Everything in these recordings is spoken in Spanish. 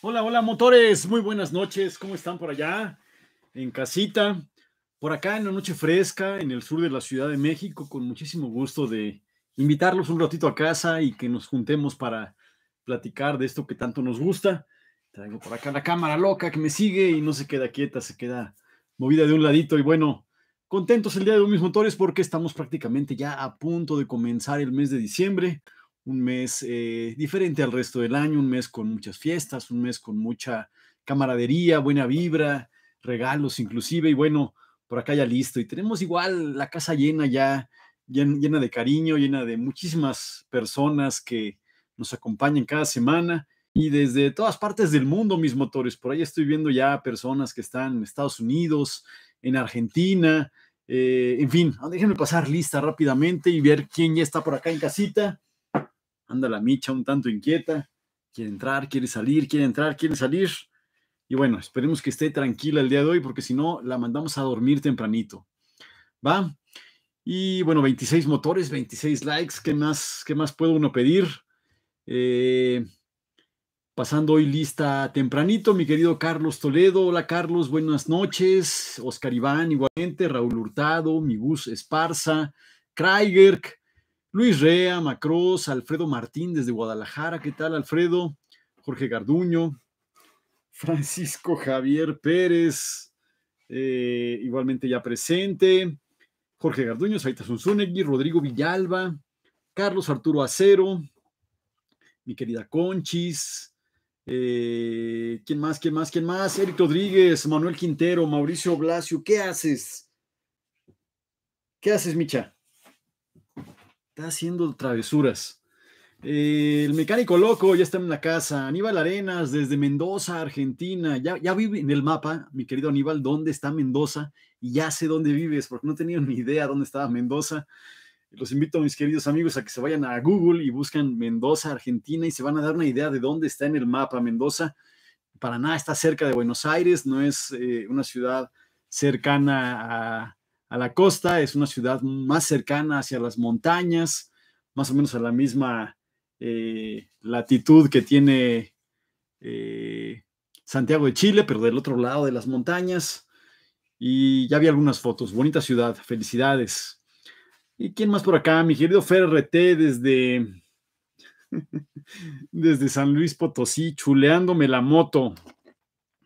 Hola, hola motores, muy buenas noches, ¿cómo están por allá? En casita, por acá en la noche fresca, en el sur de la Ciudad de México, con muchísimo gusto de invitarlos un ratito a casa y que nos juntemos para platicar de esto que tanto nos gusta. Traigo por acá la cámara loca que me sigue y no se queda quieta, se queda movida de un ladito y bueno, contentos el día de hoy mis motores porque estamos prácticamente ya a punto de comenzar el mes de diciembre un mes eh, diferente al resto del año, un mes con muchas fiestas, un mes con mucha camaradería, buena vibra, regalos inclusive, y bueno, por acá ya listo. Y tenemos igual la casa llena ya, llena de cariño, llena de muchísimas personas que nos acompañan cada semana y desde todas partes del mundo, mis motores. Por ahí estoy viendo ya personas que están en Estados Unidos, en Argentina, eh, en fin, déjenme pasar lista rápidamente y ver quién ya está por acá en casita anda la micha un tanto inquieta, quiere entrar, quiere salir, quiere entrar, quiere salir. Y bueno, esperemos que esté tranquila el día de hoy, porque si no, la mandamos a dormir tempranito. ¿Va? Y bueno, 26 motores, 26 likes, ¿qué más, qué más puede uno pedir? Eh, pasando hoy lista tempranito, mi querido Carlos Toledo. Hola Carlos, buenas noches. Oscar Iván igualmente, Raúl Hurtado, mi bus Esparza, Kraigerk, Luis Rea, Macros, Alfredo Martín desde Guadalajara, ¿qué tal Alfredo? Jorge Garduño, Francisco Javier Pérez, eh, igualmente ya presente, Jorge Garduño, Saita Zunzunegui, Rodrigo Villalba, Carlos Arturo Acero, mi querida Conchis, eh, ¿quién más, quién más, quién más? Eric Rodríguez, Manuel Quintero, Mauricio Blasio, ¿qué haces? ¿Qué haces, Micha? está haciendo travesuras. Eh, el mecánico loco ya está en la casa. Aníbal Arenas desde Mendoza, Argentina. Ya, ya vive en el mapa, mi querido Aníbal, dónde está Mendoza y ya sé dónde vives, porque no tenía ni idea dónde estaba Mendoza. Los invito a mis queridos amigos a que se vayan a Google y buscan Mendoza, Argentina, y se van a dar una idea de dónde está en el mapa Mendoza. Para nada está cerca de Buenos Aires, no es eh, una ciudad cercana a, a la costa, es una ciudad más cercana hacia las montañas, más o menos a la misma eh, latitud que tiene eh, Santiago de Chile, pero del otro lado de las montañas. Y ya vi algunas fotos, bonita ciudad, felicidades. ¿Y quién más por acá? Mi querido Fer desde, desde San Luis Potosí, chuleándome la moto.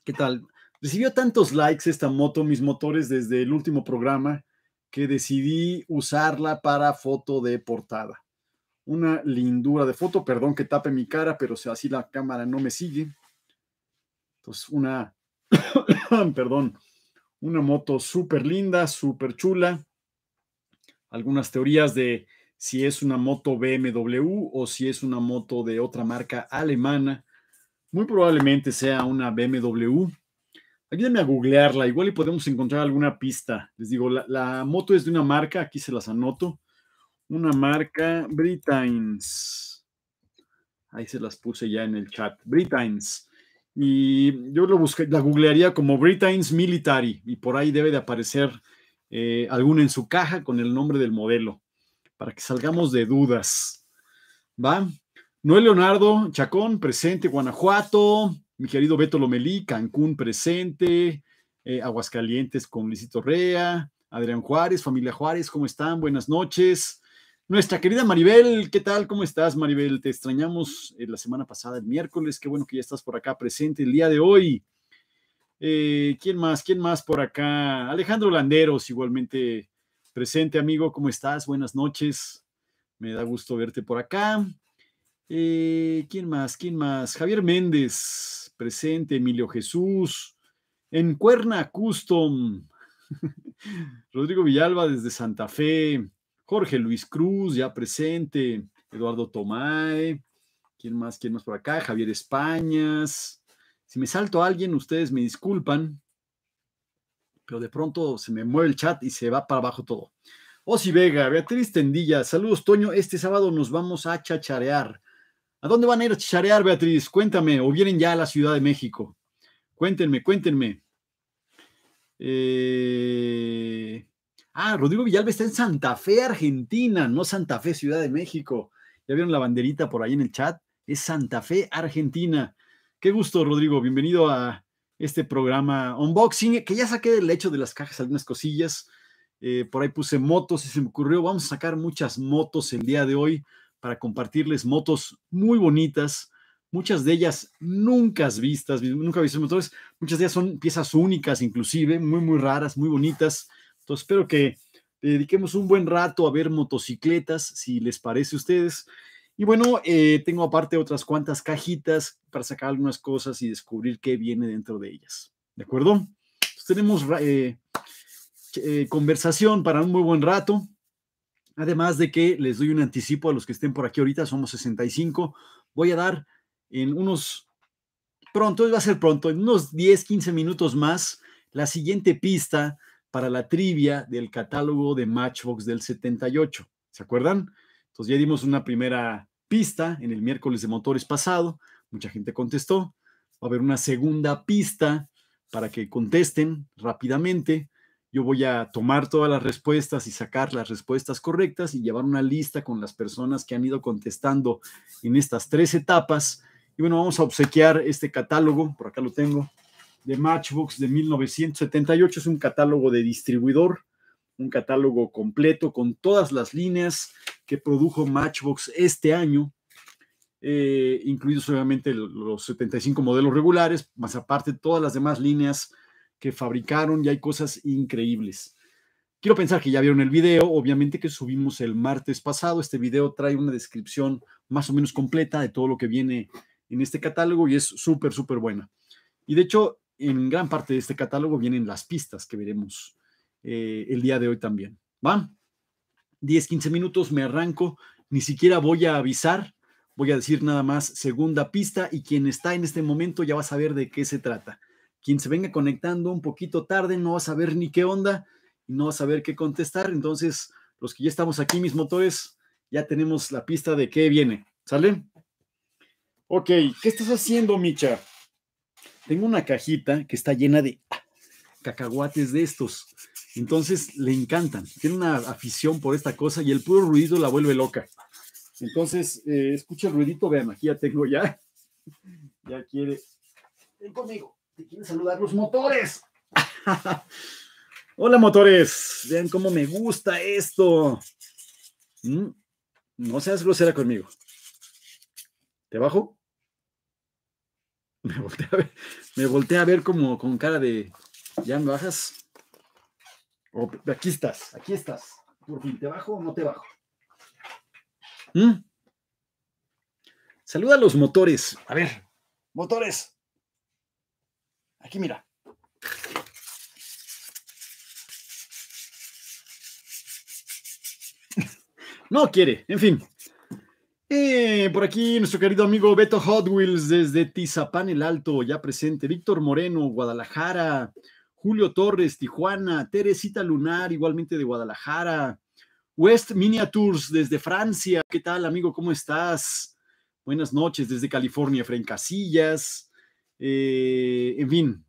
¿Qué tal? Recibió tantos likes esta moto, mis motores, desde el último programa, que decidí usarla para foto de portada. Una lindura de foto, perdón que tape mi cara, pero si así la cámara no me sigue. Entonces, una, perdón, una moto súper linda, súper chula. Algunas teorías de si es una moto BMW o si es una moto de otra marca alemana. Muy probablemente sea una BMW. Ayúdenme a googlearla, igual y podemos encontrar alguna pista. Les digo, la, moto es de una marca, aquí se las anoto. Una marca Britains. Ahí se las puse ya en el chat. Britains. Y yo lo busqué, la googlearía como Britains Military. Y por ahí debe de aparecer eh, alguna en su caja con el nombre del modelo. Para que salgamos de dudas. ¿Va? Noel Leonardo Chacón, presente, Guanajuato mi querido Beto Lomelí, Cancún presente, eh, Aguascalientes con Luisito Rea, Adrián Juárez, familia Juárez, ¿cómo están? Buenas noches. Nuestra querida Maribel, ¿qué tal? ¿Cómo estás, Maribel? Te extrañamos eh, la semana pasada, el miércoles. Qué bueno que ya estás por acá presente el día de hoy. Eh, ¿Quién más? ¿Quién más por acá? Alejandro Landeros, igualmente presente, amigo. ¿Cómo estás? Buenas noches. Me da gusto verte por acá. ¿Quién más? ¿Quién más? Javier Méndez presente, Emilio Jesús, en Cuerna Custom, Rodrigo Villalba desde Santa Fe, Jorge Luis Cruz, ya presente, Eduardo Tomae, ¿quién más? ¿Quién más por acá? Javier Españas. Si me salto a alguien, ustedes me disculpan, pero de pronto se me mueve el chat y se va para abajo todo. Osi Vega, Beatriz Tendilla, saludos Toño, este sábado nos vamos a chacharear ¿A dónde van a ir a chicharear, Beatriz? Cuéntame, o vienen ya a la Ciudad de México. Cuéntenme, cuéntenme. Eh, ah, Rodrigo Villalba está en Santa Fe, Argentina, no Santa Fe, Ciudad de México. ¿Ya vieron la banderita por ahí en el chat? Es Santa Fe, Argentina. Qué gusto, Rodrigo. Bienvenido a este programa Unboxing, que ya saqué del lecho de las cajas algunas cosillas. Eh, por ahí puse motos y se me ocurrió, vamos a sacar muchas motos el día de hoy para compartirles motos muy bonitas, muchas de ellas nunca vistas, nunca visto motores, muchas de ellas son piezas únicas inclusive, muy, muy raras, muy bonitas. Entonces espero que dediquemos un buen rato a ver motocicletas, si les parece a ustedes. Y bueno, eh, tengo aparte otras cuantas cajitas para sacar algunas cosas y descubrir qué viene dentro de ellas. ¿De acuerdo? tenemos eh, eh, conversación para un muy buen rato. Además de que les doy un anticipo a los que estén por aquí ahorita, somos 65. Voy a dar en unos pronto, va a ser pronto, en unos 10, 15 minutos más, la siguiente pista para la trivia del catálogo de Matchbox del 78. ¿Se acuerdan? Entonces ya dimos una primera pista en el miércoles de motores pasado, mucha gente contestó. Va a haber una segunda pista para que contesten rápidamente yo voy a tomar todas las respuestas y sacar las respuestas correctas y llevar una lista con las personas que han ido contestando en estas tres etapas. Y bueno, vamos a obsequiar este catálogo, por acá lo tengo, de Matchbox de 1978. Es un catálogo de distribuidor, un catálogo completo con todas las líneas que produjo Matchbox este año. Eh, incluidos obviamente los 75 modelos regulares, más aparte todas las demás líneas que fabricaron y hay cosas increíbles. Quiero pensar que ya vieron el video, obviamente que subimos el martes pasado. Este video trae una descripción más o menos completa de todo lo que viene en este catálogo y es súper, súper buena. Y de hecho, en gran parte de este catálogo vienen las pistas que veremos eh, el día de hoy también. Va, 10, 15 minutos, me arranco, ni siquiera voy a avisar, voy a decir nada más segunda pista y quien está en este momento ya va a saber de qué se trata quien se venga conectando un poquito tarde no va a saber ni qué onda y no va a saber qué contestar. Entonces, los que ya estamos aquí, mis motores, ya tenemos la pista de qué viene. ¿Sale? Ok, ¿qué estás haciendo, Micha? Tengo una cajita que está llena de cacahuates de estos. Entonces le encantan. Tiene una afición por esta cosa y el puro ruido la vuelve loca. Entonces, eh, escucha el ruidito, vean, aquí ya tengo ya. Ya quiere. Ven conmigo. Te quieren saludar los motores. Hola motores, vean cómo me gusta esto. Mm, no seas grosera conmigo. ¿Te bajo? Me volteé a ver, como con cara de, ¿ya me bajas? aquí estás, aquí estás. Por fin, ¿te bajo o no te bajo? Mm. Saluda a los motores. A ver, motores, Aquí mira. No quiere, en fin. Eh, por aquí nuestro querido amigo Beto Hot desde Tizapán el Alto, ya presente. Víctor Moreno, Guadalajara. Julio Torres, Tijuana. Teresita Lunar, igualmente de Guadalajara. West Miniatures desde Francia. ¿Qué tal, amigo? ¿Cómo estás? Buenas noches desde California, Fren eh, en fin,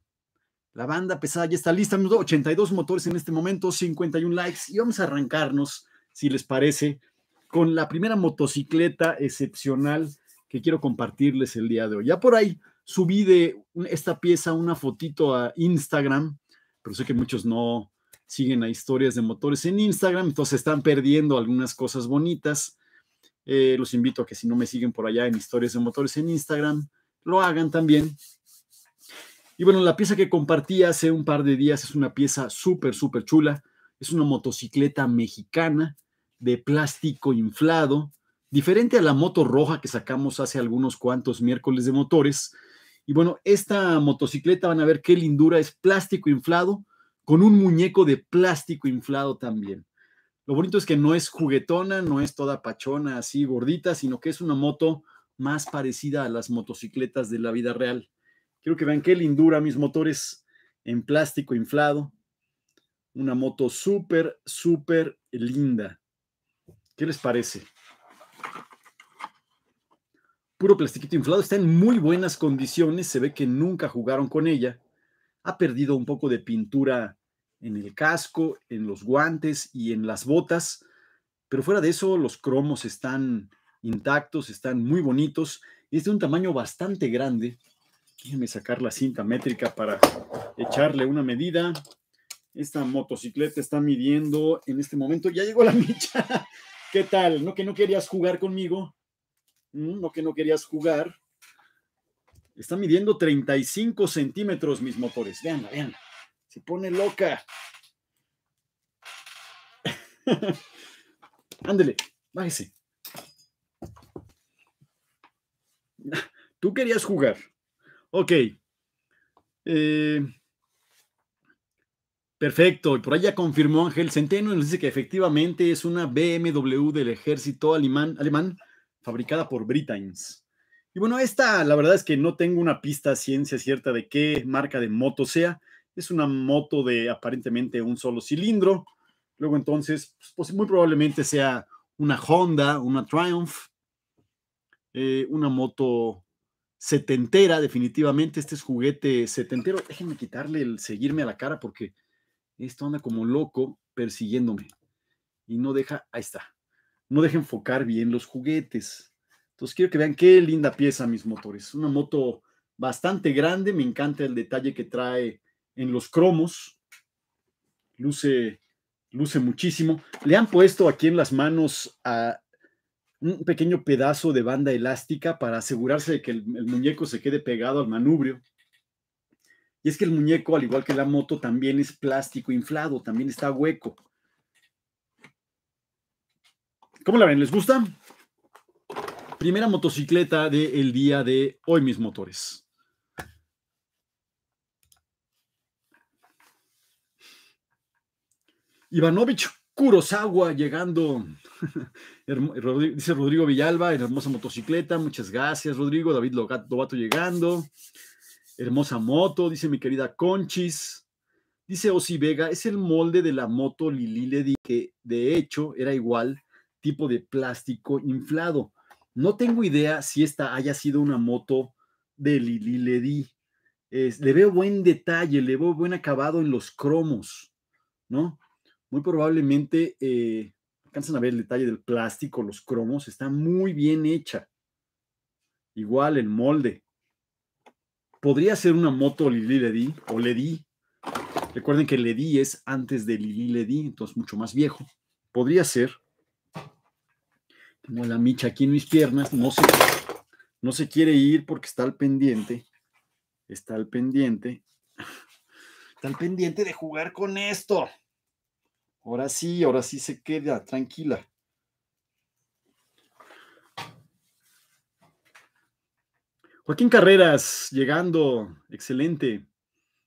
la banda pesada ya está lista. 82 motores en este momento, 51 likes. Y vamos a arrancarnos, si les parece, con la primera motocicleta excepcional que quiero compartirles el día de hoy. Ya por ahí subí de esta pieza una fotito a Instagram, pero sé que muchos no siguen a historias de motores en Instagram, entonces están perdiendo algunas cosas bonitas. Eh, los invito a que si no me siguen por allá en historias de motores en Instagram, lo hagan también. Y bueno, la pieza que compartí hace un par de días es una pieza súper, súper chula. Es una motocicleta mexicana de plástico inflado, diferente a la moto roja que sacamos hace algunos cuantos miércoles de motores. Y bueno, esta motocicleta van a ver qué lindura es plástico inflado con un muñeco de plástico inflado también. Lo bonito es que no es juguetona, no es toda pachona así gordita, sino que es una moto más parecida a las motocicletas de la vida real. Quiero que vean qué lindura, mis motores en plástico inflado. Una moto súper, súper linda. ¿Qué les parece? Puro plastiquito inflado, está en muy buenas condiciones, se ve que nunca jugaron con ella. Ha perdido un poco de pintura en el casco, en los guantes y en las botas, pero fuera de eso los cromos están intactos, están muy bonitos y es de un tamaño bastante grande Déjenme sacar la cinta métrica para echarle una medida. Esta motocicleta está midiendo en este momento. Ya llegó la micha. ¿Qué tal? ¿No que no querías jugar conmigo? Mm, ¿No que no querías jugar? Está midiendo 35 centímetros mis motores. Veanla, veanla. Se pone loca. Ándele, bájese. Tú querías jugar. Ok. Eh, perfecto. Y por ahí ya confirmó Ángel Centeno y nos dice que efectivamente es una BMW del ejército alemán, fabricada por Britains. Y bueno, esta la verdad es que no tengo una pista ciencia cierta de qué marca de moto sea. Es una moto de aparentemente un solo cilindro. Luego entonces, pues, pues, muy probablemente sea una Honda, una Triumph, eh, una moto setentera, definitivamente. Este es juguete setentero. Déjenme quitarle el seguirme a la cara porque esto anda como loco persiguiéndome. Y no deja, ahí está. No deja enfocar bien los juguetes. Entonces quiero que vean qué linda pieza, mis motores. Una moto bastante grande. Me encanta el detalle que trae en los cromos. Luce, luce muchísimo. Le han puesto aquí en las manos a un pequeño pedazo de banda elástica para asegurarse de que el, muñeco se quede pegado al manubrio. Y es que el muñeco, al igual que la moto, también es plástico inflado, también está hueco. ¿Cómo la ven? ¿Les gusta? Primera motocicleta del día de hoy, mis motores. Ivanovich Kurosawa llegando. Dice Rodrigo Villalba, en hermosa motocicleta. Muchas gracias, Rodrigo. David Lobato llegando. Hermosa moto, dice mi querida Conchis. Dice Osi Vega, es el molde de la moto Lili que de hecho era igual, tipo de plástico inflado. No tengo idea si esta haya sido una moto de Lili Ledi. le veo buen detalle, le veo buen acabado en los cromos, ¿no? muy probablemente eh, alcanzan a ver el detalle del plástico, los cromos, está muy bien hecha. Igual el molde. Podría ser una moto Lili Ledi o Ledi. Recuerden que Ledi es antes de Lili Ledi, entonces mucho más viejo. Podría ser. Tengo la micha aquí en mis piernas, no se, no se quiere ir porque está al pendiente. Está al pendiente. Está al pendiente de jugar con esto. Ahora sí, ahora sí se queda, tranquila. Joaquín Carreras llegando, excelente.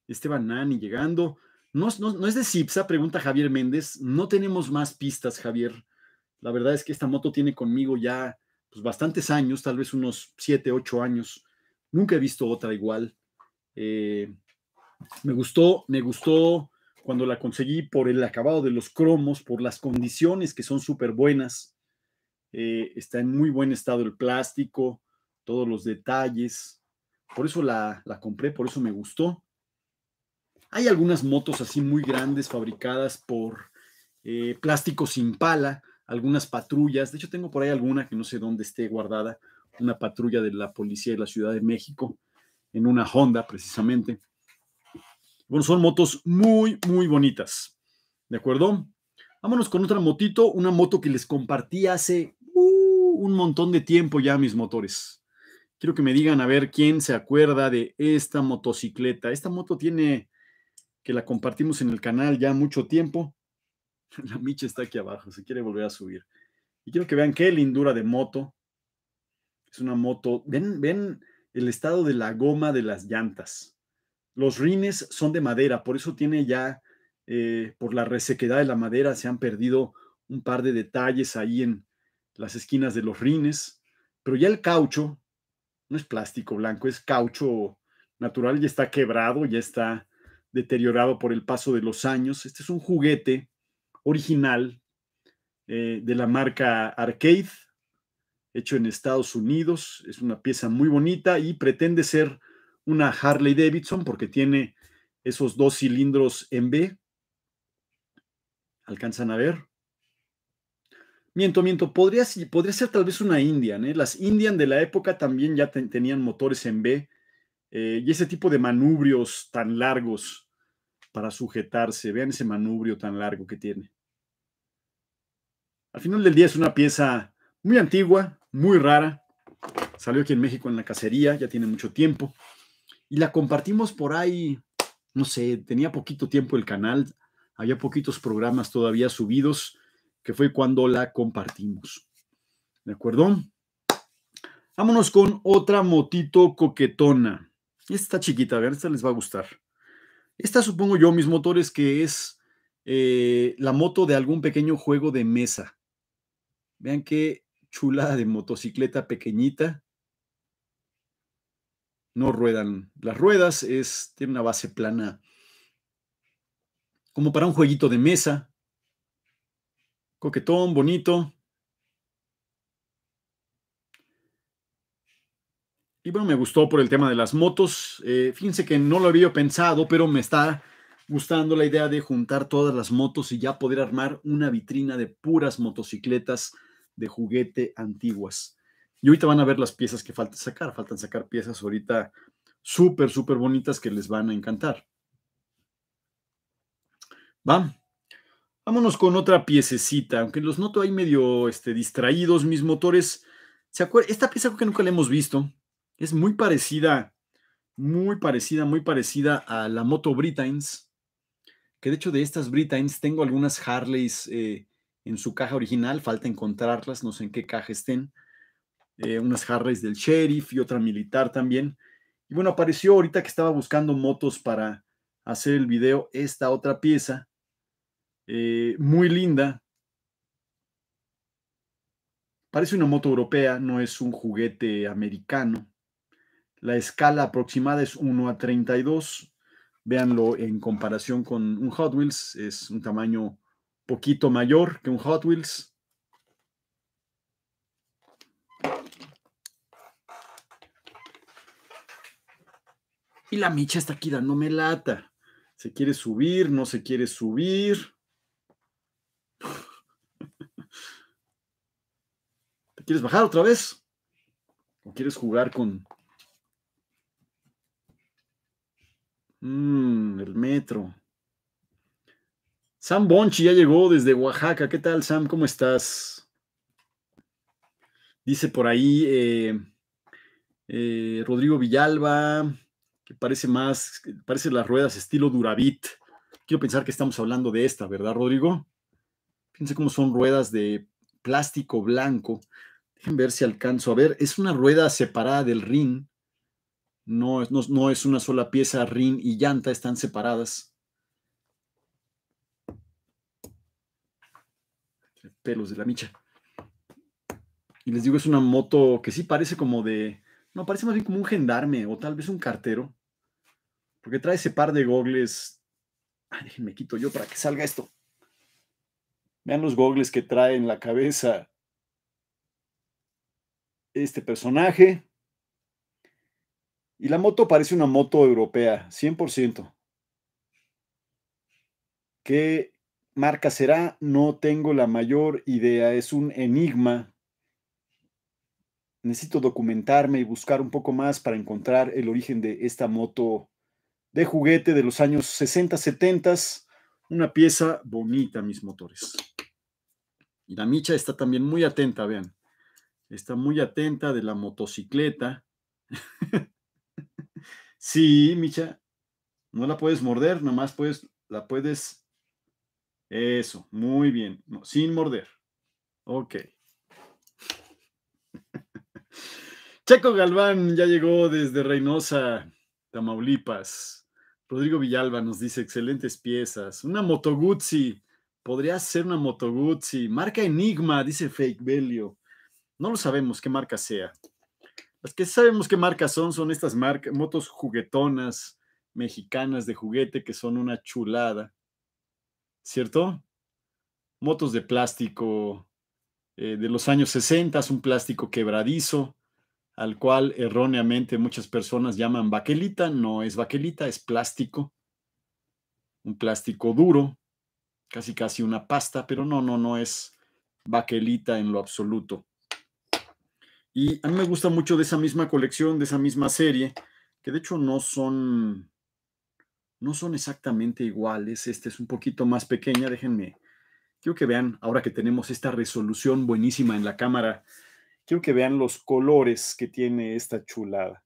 Esteban Nani llegando. No, es de Cipsa, pregunta Javier Méndez. No tenemos más pistas, Javier. La verdad es que esta moto tiene conmigo ya pues, bastantes años, tal vez unos 7, 8 años. Nunca he visto otra igual. Eh, me gustó, me gustó cuando la conseguí por el acabado de los cromos, por las condiciones que son súper buenas. Eh, está en muy buen estado el plástico, todos los detalles. Por eso la, compré, por eso me gustó. Hay algunas motos así muy grandes fabricadas por eh, plástico sin pala, algunas patrullas. De hecho, tengo por ahí alguna que no sé dónde esté guardada, una patrulla de la policía de la Ciudad de México, en una Honda precisamente. Bueno, son motos muy, muy bonitas. ¿De acuerdo? Vámonos con otra motito, una moto que les compartí hace uh, un montón de tiempo ya, mis motores. Quiero que me digan a ver quién se acuerda de esta motocicleta. Esta moto tiene que la compartimos en el canal ya mucho tiempo. La Micha está aquí abajo, se quiere volver a subir. Y quiero que vean qué lindura de moto. Es una moto. Ven, ven el estado de la goma de las llantas. Los rines son de madera, por eso tiene ya, eh, por la resequedad de la madera, se han perdido un par de detalles ahí en las esquinas de los rines, pero ya el caucho no es plástico blanco, es caucho natural, ya está quebrado, ya está deteriorado por el paso de los años. Este es un juguete original eh, de la marca Arcade, hecho en Estados Unidos. Es una pieza muy bonita y pretende ser una Harley Davidson porque tiene esos dos cilindros en B. ¿Alcanzan a ver? Miento, miento, podría, podría ser tal vez una Indian. ¿eh? Las Indian de la época también ya tenían motores en B eh, y ese tipo de manubrios tan largos para sujetarse. Vean ese manubrio tan largo que tiene. Al final del día es una pieza muy antigua, muy rara. Salió aquí en México en la cacería, ya tiene mucho tiempo y la compartimos por ahí, no sé, tenía poquito tiempo el canal, había poquitos programas todavía subidos, que fue cuando la compartimos. ¿De acuerdo? Vámonos con otra motito coquetona. Esta chiquita, a esta les va a gustar. Esta supongo yo, mis motores, que es eh, la moto de algún pequeño juego de mesa. Vean qué chula de motocicleta pequeñita no ruedan las ruedas, es, tiene una base plana como para un jueguito de mesa, coquetón, bonito. Y bueno, me gustó por el tema de las motos. Eh, fíjense que no lo había pensado, pero me está gustando la idea de juntar todas las motos y ya poder armar una vitrina de puras motocicletas de juguete antiguas. Y ahorita van a ver las piezas que falta sacar. Faltan sacar piezas ahorita súper, súper bonitas que les van a encantar. Va. Vámonos con otra piececita, aunque los noto ahí medio este, distraídos mis motores. ¿Se acuerdan? Esta pieza que nunca la hemos visto. Es muy parecida, muy parecida, muy parecida a la moto Britains. Que de hecho de estas Britains tengo algunas Harleys eh, en su caja original. Falta encontrarlas, no sé en qué caja estén. Eh, unas Harleys del sheriff y otra militar también. Y bueno, apareció ahorita que estaba buscando motos para hacer el video esta otra pieza, eh, muy linda. Parece una moto europea, no es un juguete americano. La escala aproximada es 1 a 32. Véanlo en comparación con un Hot Wheels, es un tamaño poquito mayor que un Hot Wheels. Y la Micha está aquí me lata. Se quiere subir, no se quiere subir. ¿Te quieres bajar otra vez? ¿O quieres jugar con... Mm, el metro. Sam Bonchi ya llegó desde Oaxaca. ¿Qué tal, Sam? ¿Cómo estás? Dice por ahí eh, eh, Rodrigo Villalba que parece más, parece las ruedas estilo Duravit. Quiero pensar que estamos hablando de esta, ¿verdad, Rodrigo? Fíjense cómo son ruedas de plástico blanco. Déjenme ver si alcanzo a ver. Es una rueda separada del ring. No, no, es una sola pieza, ring y llanta están separadas. Pelos de la micha. Y les digo, es una moto que sí parece como de, no, parece más bien como un gendarme o tal vez un cartero. Porque trae ese par de gogles. Me déjenme quito yo para que salga esto. Vean los gogles que trae en la cabeza este personaje. Y la moto parece una moto europea, 100%. ¿Qué marca será? No tengo la mayor idea. Es un enigma necesito documentarme y buscar un poco más para encontrar el origen de esta moto de juguete de los años 60, 70. Una pieza bonita, mis motores. Y la Micha está también muy atenta, vean. Está muy atenta de la motocicleta. sí, Micha. No la puedes morder, nomás puedes, la puedes. Eso, muy bien. sin morder. Ok. Checo Galván ya llegó desde Reynosa, Tamaulipas. Rodrigo Villalba nos dice excelentes piezas. Una Moto Guzzi, podría ser una Moto Guzzi. Marca Enigma, dice Fake Belio. No lo sabemos qué marca sea. Las que sabemos qué marcas son son estas marcas, motos juguetonas mexicanas de juguete que son una chulada. ¿Cierto? Motos de plástico eh, de los años 60, un plástico quebradizo al cual erróneamente muchas personas llaman baquelita, no es baquelita, es plástico, un plástico duro, casi casi una pasta, pero no, no, no es baquelita en lo absoluto. Y a mí me gusta mucho de esa misma colección, de esa misma serie, que de hecho no son, no son exactamente iguales, este es un poquito más pequeña, déjenme, quiero que vean ahora que tenemos esta resolución buenísima en la cámara Quiero que vean los colores que tiene esta chulada.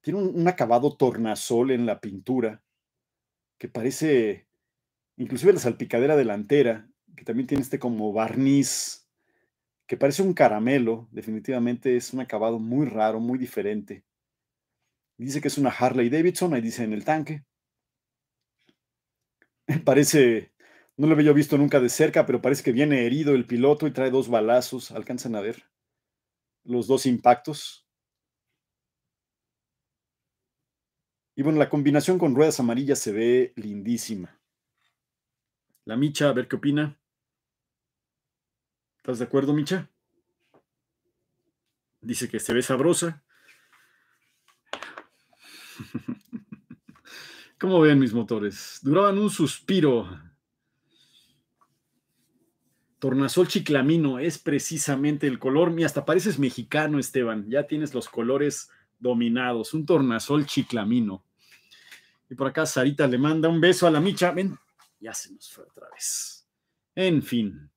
Tiene un, acabado tornasol en la pintura que parece, inclusive la salpicadera delantera, que también tiene este como barniz que parece un caramelo, definitivamente es un acabado muy raro, muy diferente. Dice que es una Harley Davidson, ahí dice en el tanque. Parece no lo había visto nunca de cerca, pero parece que viene herido el piloto y trae dos balazos. ¿Alcanzan a ver los dos impactos? Y bueno, la combinación con ruedas amarillas se ve lindísima. La Micha, a ver qué opina. ¿Estás de acuerdo, Micha? Dice que se ve sabrosa. ¿Cómo ven mis motores? Duraban un suspiro Tornasol chiclamino es precisamente el color. Y hasta pareces mexicano, Esteban. Ya tienes los colores dominados. Un tornasol chiclamino. Y por acá Sarita le manda un beso a la micha. Ven, ya se nos fue otra vez. En fin.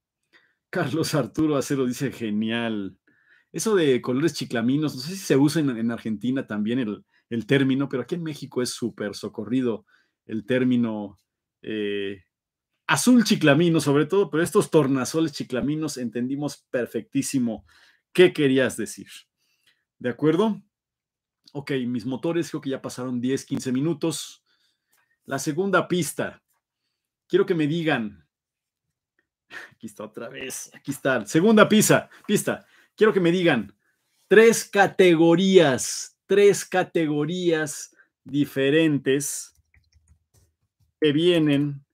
Carlos Arturo Acero dice genial. Eso de colores chiclaminos, no sé si se usa en, Argentina también el, término, pero aquí en México es súper socorrido el término eh, azul chiclamino sobre todo, pero estos tornasoles chiclaminos entendimos perfectísimo qué querías decir. ¿De acuerdo? Ok, mis motores, creo que ya pasaron 10, 15 minutos. La segunda pista. Quiero que me digan. Aquí está otra vez. Aquí está. Segunda pista. Pista. Quiero que me digan tres categorías, tres categorías diferentes que vienen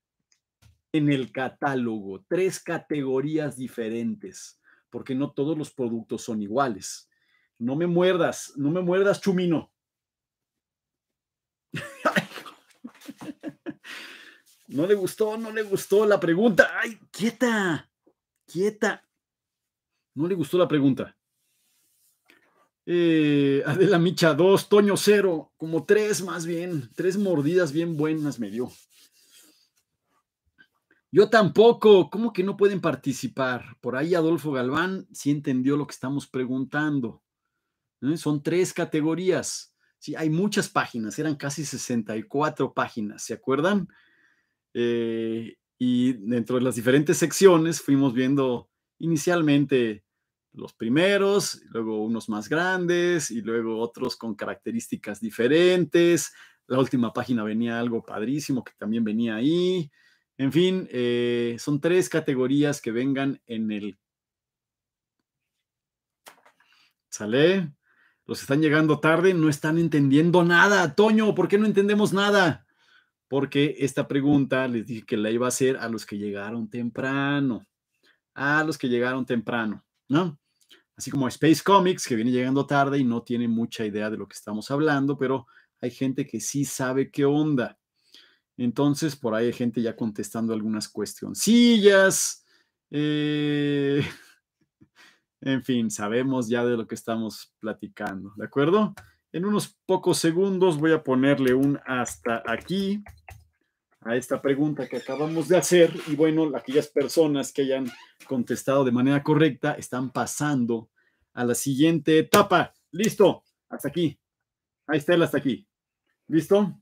en el catálogo, tres categorías diferentes, porque no todos los productos son iguales. No me muerdas, no me muerdas, Chumino. No le gustó, no le gustó la pregunta. ¡Ay, quieta! ¡Quieta! No le gustó la pregunta. Eh, Adela Micha 2, Toño 0, como tres más bien, tres mordidas bien buenas me dio. Yo tampoco, ¿cómo que no pueden participar? Por ahí Adolfo Galván sí entendió lo que estamos preguntando. Son tres categorías. Sí, hay muchas páginas, eran casi 64 páginas, ¿se acuerdan? Eh, y dentro de las diferentes secciones fuimos viendo inicialmente los primeros, luego unos más grandes y luego otros con características diferentes. La última página venía algo padrísimo que también venía ahí. En fin, eh, son tres categorías que vengan en el... ¿Sale? Los están llegando tarde, no están entendiendo nada. Toño, ¿por qué no entendemos nada? Porque esta pregunta les dije que la iba a hacer a los que llegaron temprano. A los que llegaron temprano, ¿no? Así como Space Comics, que viene llegando tarde y no tiene mucha idea de lo que estamos hablando, pero hay gente que sí sabe qué onda. Entonces, por ahí hay gente ya contestando algunas cuestioncillas. Eh, en fin, sabemos ya de lo que estamos platicando, ¿de acuerdo? En unos pocos segundos voy a ponerle un hasta aquí a esta pregunta que acabamos de hacer y bueno, aquellas personas que hayan contestado de manera correcta están pasando a la siguiente etapa. Listo, hasta aquí. Ahí está el hasta aquí. ¿Listo?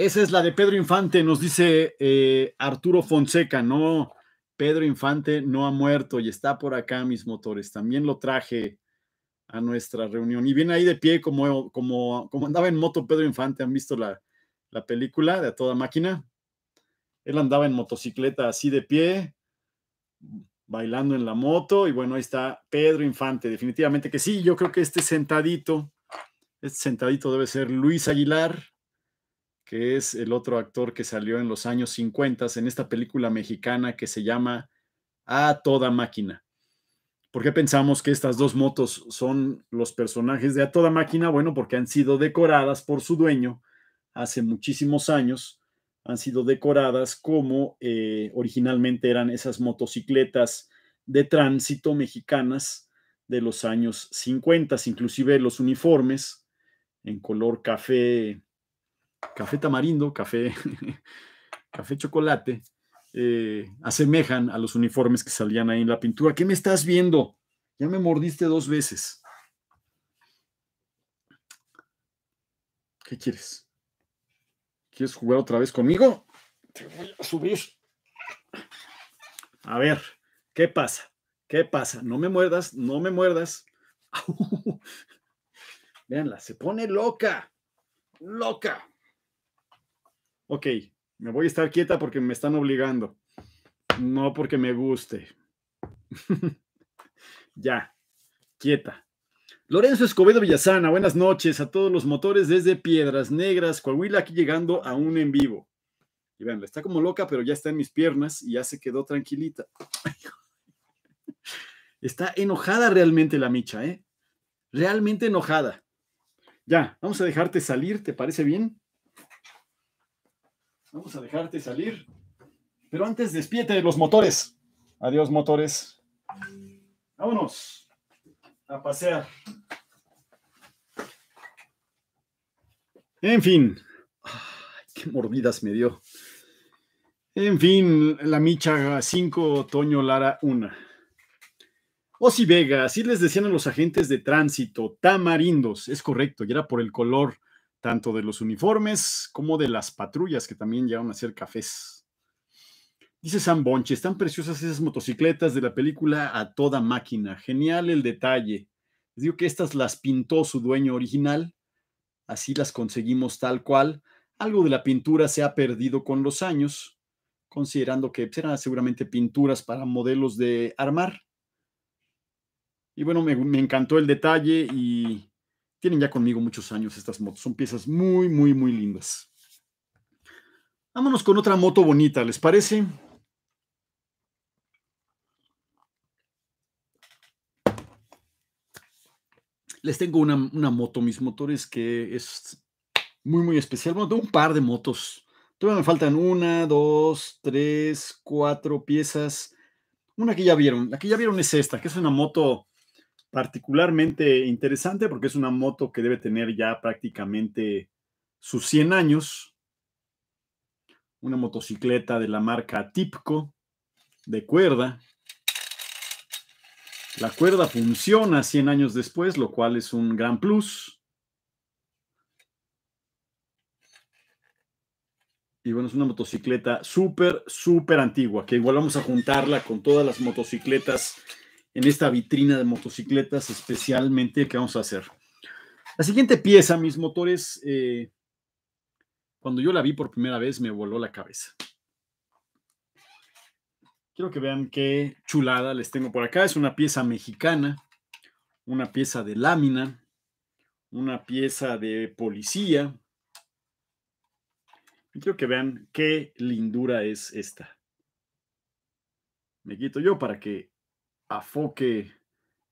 Esa es la de Pedro Infante, nos dice eh, Arturo Fonseca, no, Pedro Infante no ha muerto y está por acá, mis motores. También lo traje a nuestra reunión. Y viene ahí de pie como, como, como andaba en moto Pedro Infante. ¿Han visto la, la película de A Toda Máquina? Él andaba en motocicleta así de pie, bailando en la moto. Y bueno, ahí está Pedro Infante. Definitivamente que sí, yo creo que este sentadito, este sentadito debe ser Luis Aguilar que es el otro actor que salió en los años 50 en esta película mexicana que se llama A Toda Máquina. ¿Por qué pensamos que estas dos motos son los personajes de A Toda Máquina? Bueno, porque han sido decoradas por su dueño hace muchísimos años, han sido decoradas como eh, originalmente eran esas motocicletas de tránsito mexicanas de los años 50, inclusive los uniformes en color café café tamarindo, café, café chocolate, eh, asemejan a los uniformes que salían ahí en la pintura. ¿Qué me estás viendo? Ya me mordiste dos veces. ¿Qué quieres? ¿Quieres jugar otra vez conmigo? Te voy a subir. A ver, ¿qué pasa? ¿Qué pasa? No me muerdas, no me muerdas. Veanla, se pone loca, loca ok, me voy a estar quieta porque me están obligando, no porque me guste. ya, quieta. Lorenzo Escobedo Villasana, buenas noches a todos los motores desde Piedras Negras, Coahuila, aquí llegando a un en vivo. Y vean, está como loca, pero ya está en mis piernas y ya se quedó tranquilita. está enojada realmente la Micha, ¿eh? Realmente enojada. Ya, vamos a dejarte salir, ¿te parece bien? Vamos a dejarte salir. Pero antes despídete de los motores. Adiós, motores. Vámonos a pasear. En fin. qué mordidas me dio. En fin, la Micha 5, Toño Lara 1. Osi Vega, así les decían a los agentes de tránsito, tamarindos, es correcto, y era por el color tanto de los uniformes como de las patrullas que también llevan a ser cafés. Dice San Bonche, están preciosas esas motocicletas de la película a toda máquina. Genial el detalle. digo que estas las pintó su dueño original. Así las conseguimos tal cual. Algo de la pintura se ha perdido con los años, considerando que eran seguramente pinturas para modelos de armar. Y bueno, me encantó el detalle y tienen ya conmigo muchos años estas motos. Son piezas muy, muy, muy lindas. Vámonos con otra moto bonita, ¿les parece? Les tengo una, moto, mis motores, que es muy, muy especial. Bueno, tengo un par de motos. Todavía me faltan una, dos, tres, cuatro piezas. Una que ya vieron. La que ya vieron es esta, que es una moto particularmente interesante porque es una moto que debe tener ya prácticamente sus 100 años. Una motocicleta de la marca Tipco de cuerda. La cuerda funciona 100 años después, lo cual es un gran plus. Y bueno, es una motocicleta súper, súper antigua, que igual vamos a juntarla con todas las motocicletas en esta vitrina de motocicletas especialmente que vamos a hacer. La siguiente pieza, mis motores, eh, cuando yo la vi por primera vez me voló la cabeza. Quiero que vean qué chulada les tengo por acá. Es una pieza mexicana, una pieza de lámina, una pieza de policía. Y quiero que vean qué lindura es esta. Me quito yo para que afoque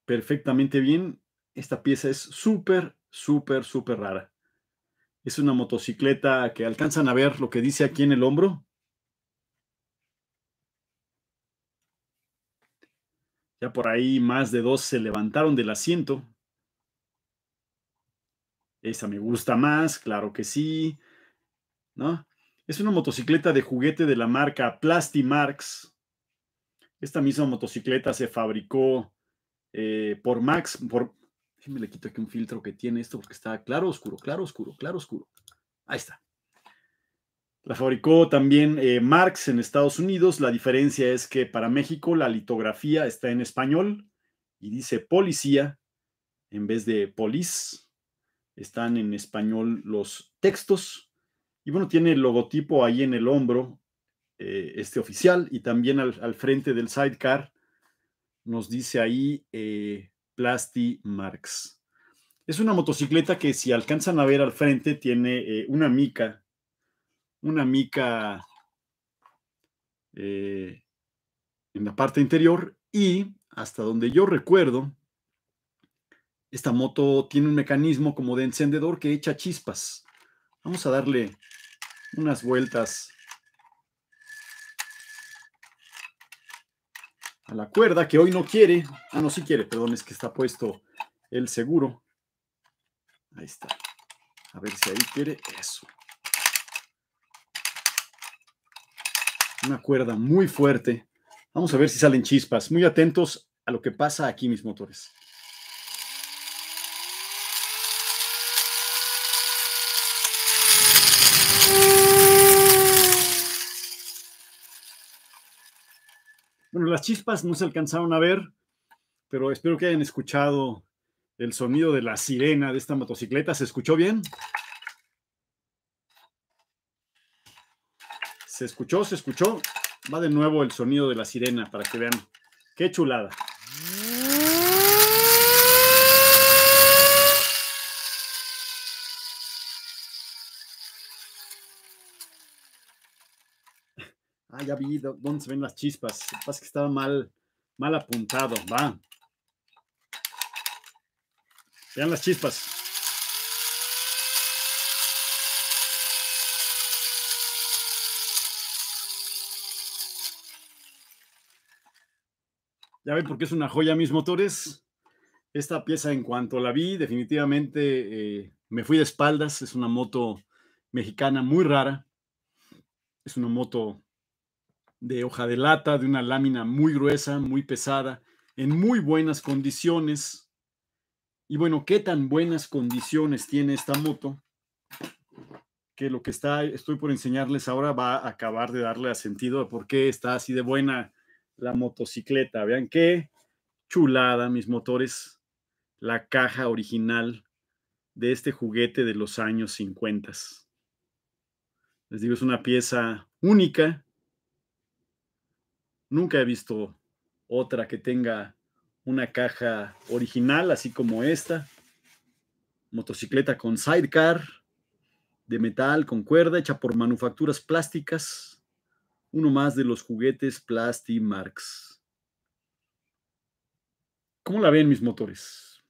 perfectamente bien. Esta pieza es súper, súper, súper rara. Es una motocicleta que alcanzan a ver lo que dice aquí en el hombro. Ya por ahí más de dos se levantaron del asiento. Esa me gusta más, claro que sí. ¿No? Es una motocicleta de juguete de la marca Marks. Esta misma motocicleta se fabricó eh, por Max, por... Déjenme le quito aquí un filtro que tiene esto porque está claro, oscuro, claro, oscuro, claro, oscuro. Ahí está. La fabricó también eh, Marx en Estados Unidos. La diferencia es que para México la litografía está en español y dice policía en vez de polis. Están en español los textos. Y bueno, tiene el logotipo ahí en el hombro eh, este oficial y también al, frente del sidecar nos dice ahí eh, Plasti Marx. Es una motocicleta que si alcanzan a ver al frente tiene eh, una mica, una mica en la parte interior y hasta donde yo recuerdo, esta moto tiene un mecanismo como de encendedor que echa chispas. Vamos a darle unas vueltas a la cuerda, que hoy no quiere. Ah, no, sí quiere, perdón, es que está puesto el seguro. Ahí está. A ver si ahí quiere eso. Una cuerda muy fuerte. Vamos a ver si salen chispas. Muy atentos a lo que pasa aquí, mis motores. las chispas no se alcanzaron a ver, pero espero que hayan escuchado el sonido de la sirena de esta motocicleta. ¿Se escuchó bien? ¿Se escuchó? ¿Se escuchó? Va de nuevo el sonido de la sirena para que vean. Qué chulada. Ah, ya vi dónde se ven las chispas. Lo que pasa es que estaba mal, mal apuntado. Va. Vean las chispas. Ya ven qué es una joya mis motores. Esta pieza en cuanto la vi, definitivamente eh, me fui de espaldas. Es una moto mexicana muy rara. Es una moto de hoja de lata, de una lámina muy gruesa, muy pesada, en muy buenas condiciones. Y bueno, ¿qué tan buenas condiciones tiene esta moto? Que lo que está, estoy por enseñarles ahora va a acabar de darle a sentido a por qué está así de buena la motocicleta. Vean qué chulada mis motores, la caja original de este juguete de los años 50. Les digo, es una pieza única Nunca he visto otra que tenga una caja original, así como esta. Motocicleta con sidecar, de metal, con cuerda, hecha por manufacturas plásticas. Uno más de los juguetes Plasti-Marx. ¿Cómo la ven mis motores?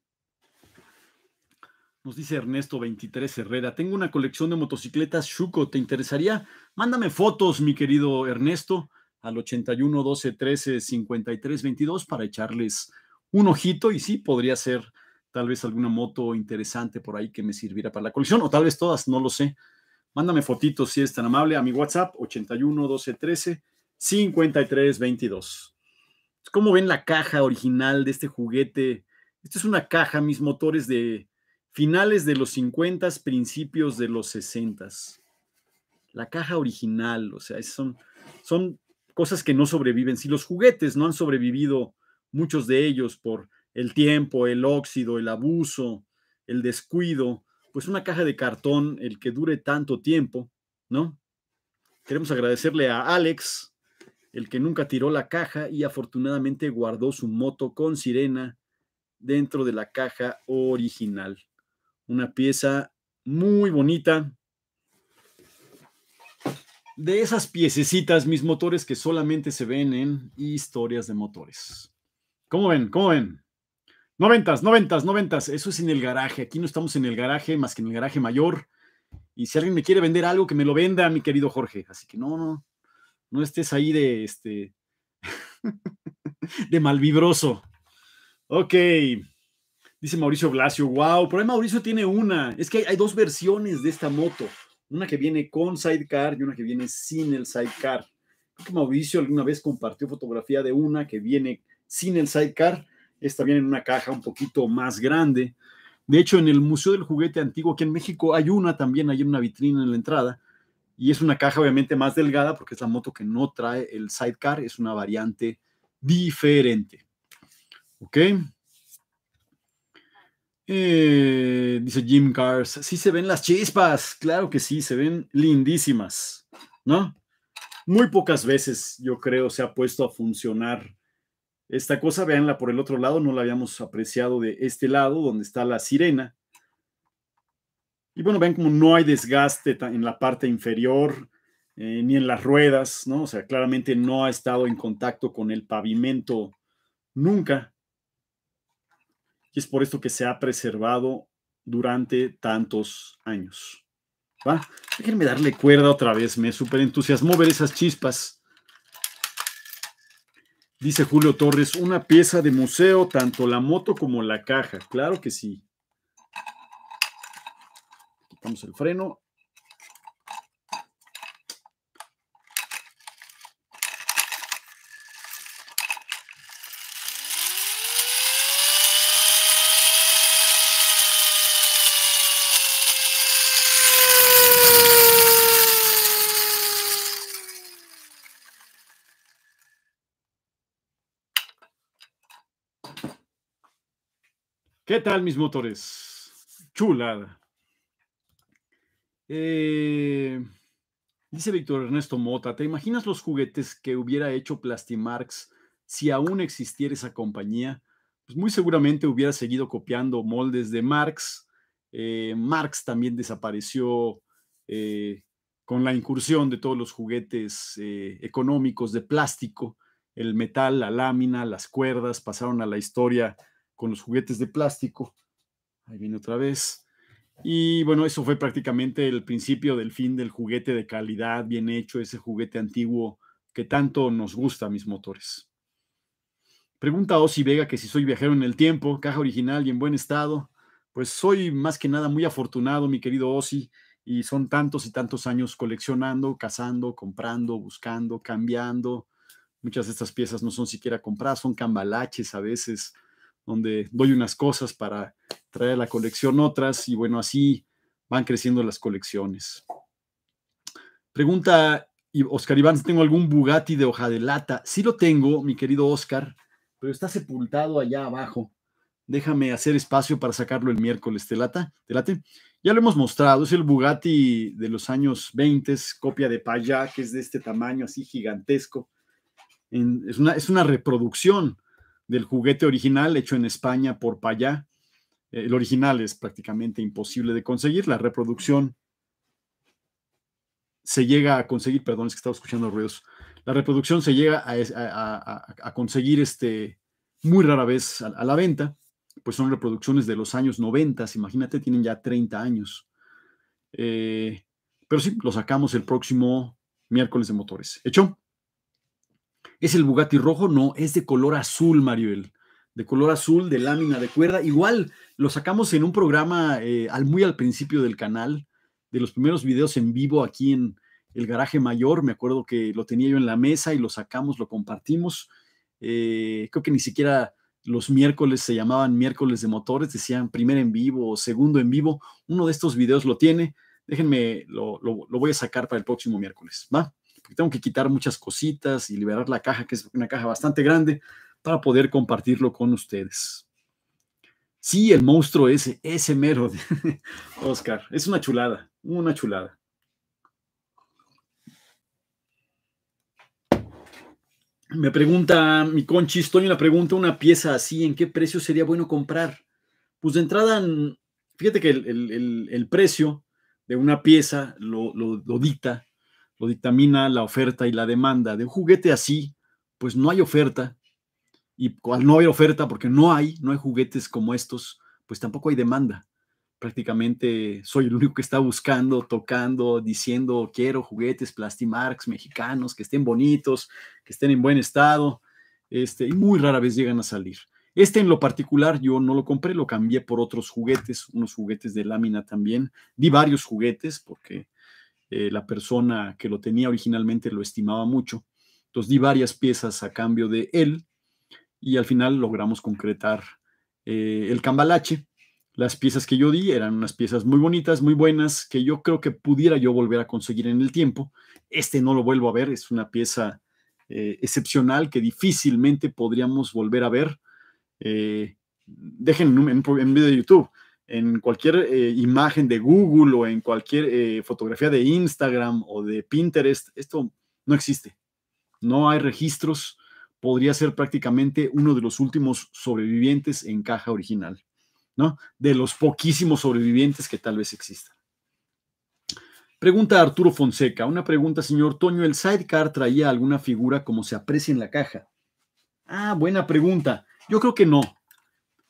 Nos dice Ernesto 23 Herrera, tengo una colección de motocicletas Shuko, ¿te interesaría? Mándame fotos, mi querido Ernesto al 81 12 13 53 22 para echarles un ojito y sí podría ser tal vez alguna moto interesante por ahí que me sirviera para la colección o tal vez todas, no lo sé. Mándame fotitos si es tan amable a mi WhatsApp 81 12 13 53 22. ¿Cómo ven la caja original de este juguete? Esta es una caja, mis motores de finales de los 50, principios de los 60. La caja original, o sea, son, son cosas que no sobreviven. Si los juguetes no han sobrevivido, muchos de ellos por el tiempo, el óxido, el abuso, el descuido, pues una caja de cartón, el que dure tanto tiempo, ¿no? Queremos agradecerle a Alex, el que nunca tiró la caja y afortunadamente guardó su moto con sirena dentro de la caja original. Una pieza muy bonita, de esas piececitas, mis motores que solamente se ven en historias de motores. ¿Cómo ven? ¿Cómo ven? Noventas, noventas, noventas. Eso es en el garaje. Aquí no estamos en el garaje más que en el garaje mayor. Y si alguien me quiere vender algo, que me lo venda, mi querido Jorge. Así que no, no, no estés ahí de este. de malvibroso. Ok. Dice Mauricio Blasio, wow, pero ahí Mauricio tiene una. Es que hay dos versiones de esta moto. Una que viene con sidecar y una que viene sin el sidecar. Creo que Mauricio alguna vez compartió fotografía de una que viene sin el sidecar. Esta viene en una caja un poquito más grande. De hecho, en el Museo del Juguete Antiguo, aquí en México, hay una también, hay una vitrina en la entrada. Y es una caja obviamente más delgada porque es la moto que no trae el sidecar, es una variante diferente. ¿Ok? Eh, dice Jim Cars, sí se ven las chispas, claro que sí, se ven lindísimas, ¿no? Muy pocas veces, yo creo, se ha puesto a funcionar esta cosa, veanla por el otro lado, no la habíamos apreciado de este lado, donde está la sirena. Y bueno, ven como no hay desgaste en la parte inferior, eh, ni en las ruedas, ¿no? O sea, claramente no ha estado en contacto con el pavimento nunca. Y es por esto que se ha preservado durante tantos años. Déjenme darle cuerda otra vez. Me súper entusiasmó ver esas chispas. Dice Julio Torres, una pieza de museo, tanto la moto como la caja. Claro que sí. Quitamos el freno ¿Qué tal mis motores? Chulada. Eh, dice Víctor Ernesto Mota, ¿te imaginas los juguetes que hubiera hecho Plastimarx si aún existiera esa compañía? Pues muy seguramente hubiera seguido copiando moldes de Marx. Eh, Marx también desapareció eh, con la incursión de todos los juguetes económicos de plástico. El metal, la lámina, las cuerdas pasaron a la historia con los juguetes de plástico. Ahí viene otra vez. Y bueno, eso fue prácticamente el principio del fin del juguete de calidad, bien hecho, ese juguete antiguo que tanto nos gusta a mis motores. Pregunta Osi Vega que si soy viajero en el tiempo, caja original y en buen estado. Pues soy más que nada muy afortunado, mi querido Osi, y son tantos y tantos años coleccionando, cazando, comprando, buscando, cambiando. Muchas de estas piezas no son siquiera compradas, son cambalaches a veces donde doy unas cosas para traer a la colección otras y bueno, así van creciendo las colecciones. Pregunta Oscar Iván, ¿tengo algún Bugatti de hoja de lata? Sí lo tengo, mi querido Oscar, pero está sepultado allá abajo. Déjame hacer espacio para sacarlo el miércoles, ¿te lata? ¿Te late? Ya lo hemos mostrado, es el Bugatti de los años 20, copia de Payá, que es de este tamaño así gigantesco. una, es una reproducción del juguete original hecho en España por Payá. Eh, el original es prácticamente imposible de conseguir, la reproducción se llega a conseguir, perdón, es que estaba escuchando ruidos, la reproducción se llega a, conseguir este, muy rara vez a, la venta, pues son reproducciones de los años 90, imagínate, tienen ya 30 años. Eh, pero sí, lo sacamos el próximo miércoles de motores. ¿Hecho? ¿Es el Bugatti rojo? No, es de color azul, Mario. De color azul, de lámina de cuerda. Igual lo sacamos en un programa eh, al, muy al principio del canal, de los primeros videos en vivo aquí en el garaje mayor. Me acuerdo que lo tenía yo en la mesa y lo sacamos, lo compartimos. Eh, creo que ni siquiera los miércoles se llamaban miércoles de motores, decían primer en vivo o segundo en vivo. Uno de estos videos lo tiene. Déjenme, lo, lo voy a sacar para el próximo miércoles. ¿Va? tengo que quitar muchas cositas y liberar la caja, que es una caja bastante grande, para poder compartirlo con ustedes. Sí, el monstruo ese, ese mero, Oscar, es una chulada, una chulada. Me pregunta mi conchis estoy una pregunta, una pieza así, ¿en qué precio sería bueno comprar? Pues de entrada, fíjate que el, precio de una pieza lo, lo, lo, dicta lo dictamina la oferta y la demanda. De un juguete así, pues no hay oferta. Y cuando no hay oferta, porque no hay, no hay juguetes como estos, pues tampoco hay demanda. Prácticamente soy el único que está buscando, tocando, diciendo, quiero juguetes Plastimarks mexicanos, que estén bonitos, que estén en buen estado. Este, y muy rara vez llegan a salir. Este en lo particular yo no lo compré, lo cambié por otros juguetes, unos juguetes de lámina también. Di varios juguetes porque eh, la persona que lo tenía originalmente lo estimaba mucho. Entonces di varias piezas a cambio de él y al final logramos concretar eh, el cambalache. Las piezas que yo di eran unas piezas muy bonitas, muy buenas, que yo creo que pudiera yo volver a conseguir en el tiempo. Este no lo vuelvo a ver, es una pieza eh, excepcional que difícilmente podríamos volver a ver. dejen en un, en video de YouTube en cualquier eh, imagen de Google o en cualquier eh, fotografía de Instagram o de Pinterest, esto no existe. No hay registros. Podría ser prácticamente uno de los últimos sobrevivientes en caja original, ¿no? De los poquísimos sobrevivientes que tal vez existan. Pregunta Arturo Fonseca. Una pregunta, señor Toño. ¿El sidecar traía alguna figura como se aprecia en la caja? Ah, buena pregunta. Yo creo que no.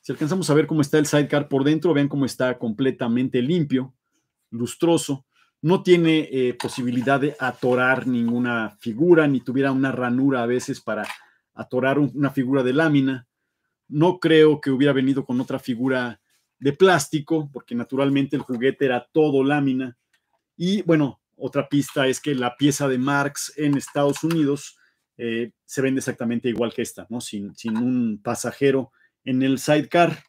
Si alcanzamos a ver cómo está el sidecar por dentro, vean cómo está completamente limpio, lustroso. No tiene eh, posibilidad de atorar ninguna figura, ni tuviera una ranura a veces para atorar una figura de lámina. No creo que hubiera venido con otra figura de plástico, porque naturalmente el juguete era todo lámina. Y bueno, otra pista es que la pieza de Marx en Estados Unidos eh, se vende exactamente igual que esta, ¿no? sin un pasajero en el sidecar.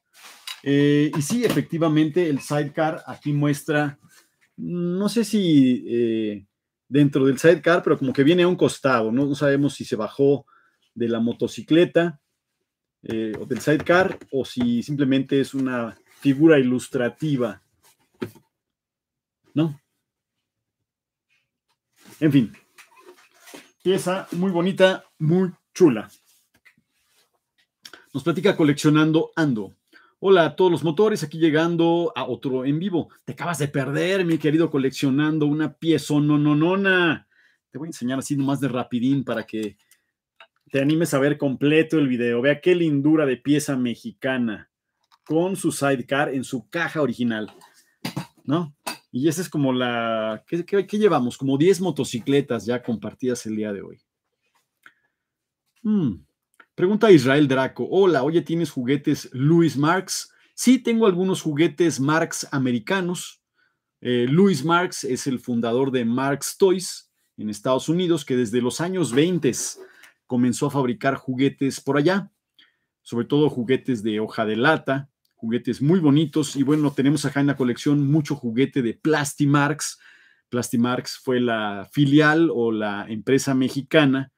Eh, y sí, efectivamente, el sidecar aquí muestra, no sé si eh, dentro del sidecar, pero como que viene a un costado, no, sabemos si se bajó de la motocicleta eh, o del sidecar o si simplemente es una figura ilustrativa. ¿No? En fin, pieza muy bonita, muy chula. Nos platica coleccionando Ando. Hola a todos los motores, aquí llegando a otro en vivo. Te acabas de perder, mi querido coleccionando una pieza no no no. Te voy a enseñar así nomás de rapidín para que te animes a ver completo el video. Vea qué lindura de pieza mexicana con su sidecar en su caja original, ¿no? Y esa es como la... ¿Qué, llevamos? Como 10 motocicletas ya compartidas el día de hoy. Hmm. Pregunta a Israel Draco. Hola, oye, ¿tienes juguetes Louis Marx? Sí, tengo algunos juguetes Marx americanos. Luis eh, Louis Marx es el fundador de Marx Toys en Estados Unidos, que desde los años 20 comenzó a fabricar juguetes por allá, sobre todo juguetes de hoja de lata, juguetes muy bonitos. Y bueno, tenemos acá en la colección mucho juguete de Plastimarx. Plastimarx fue la filial o la empresa mexicana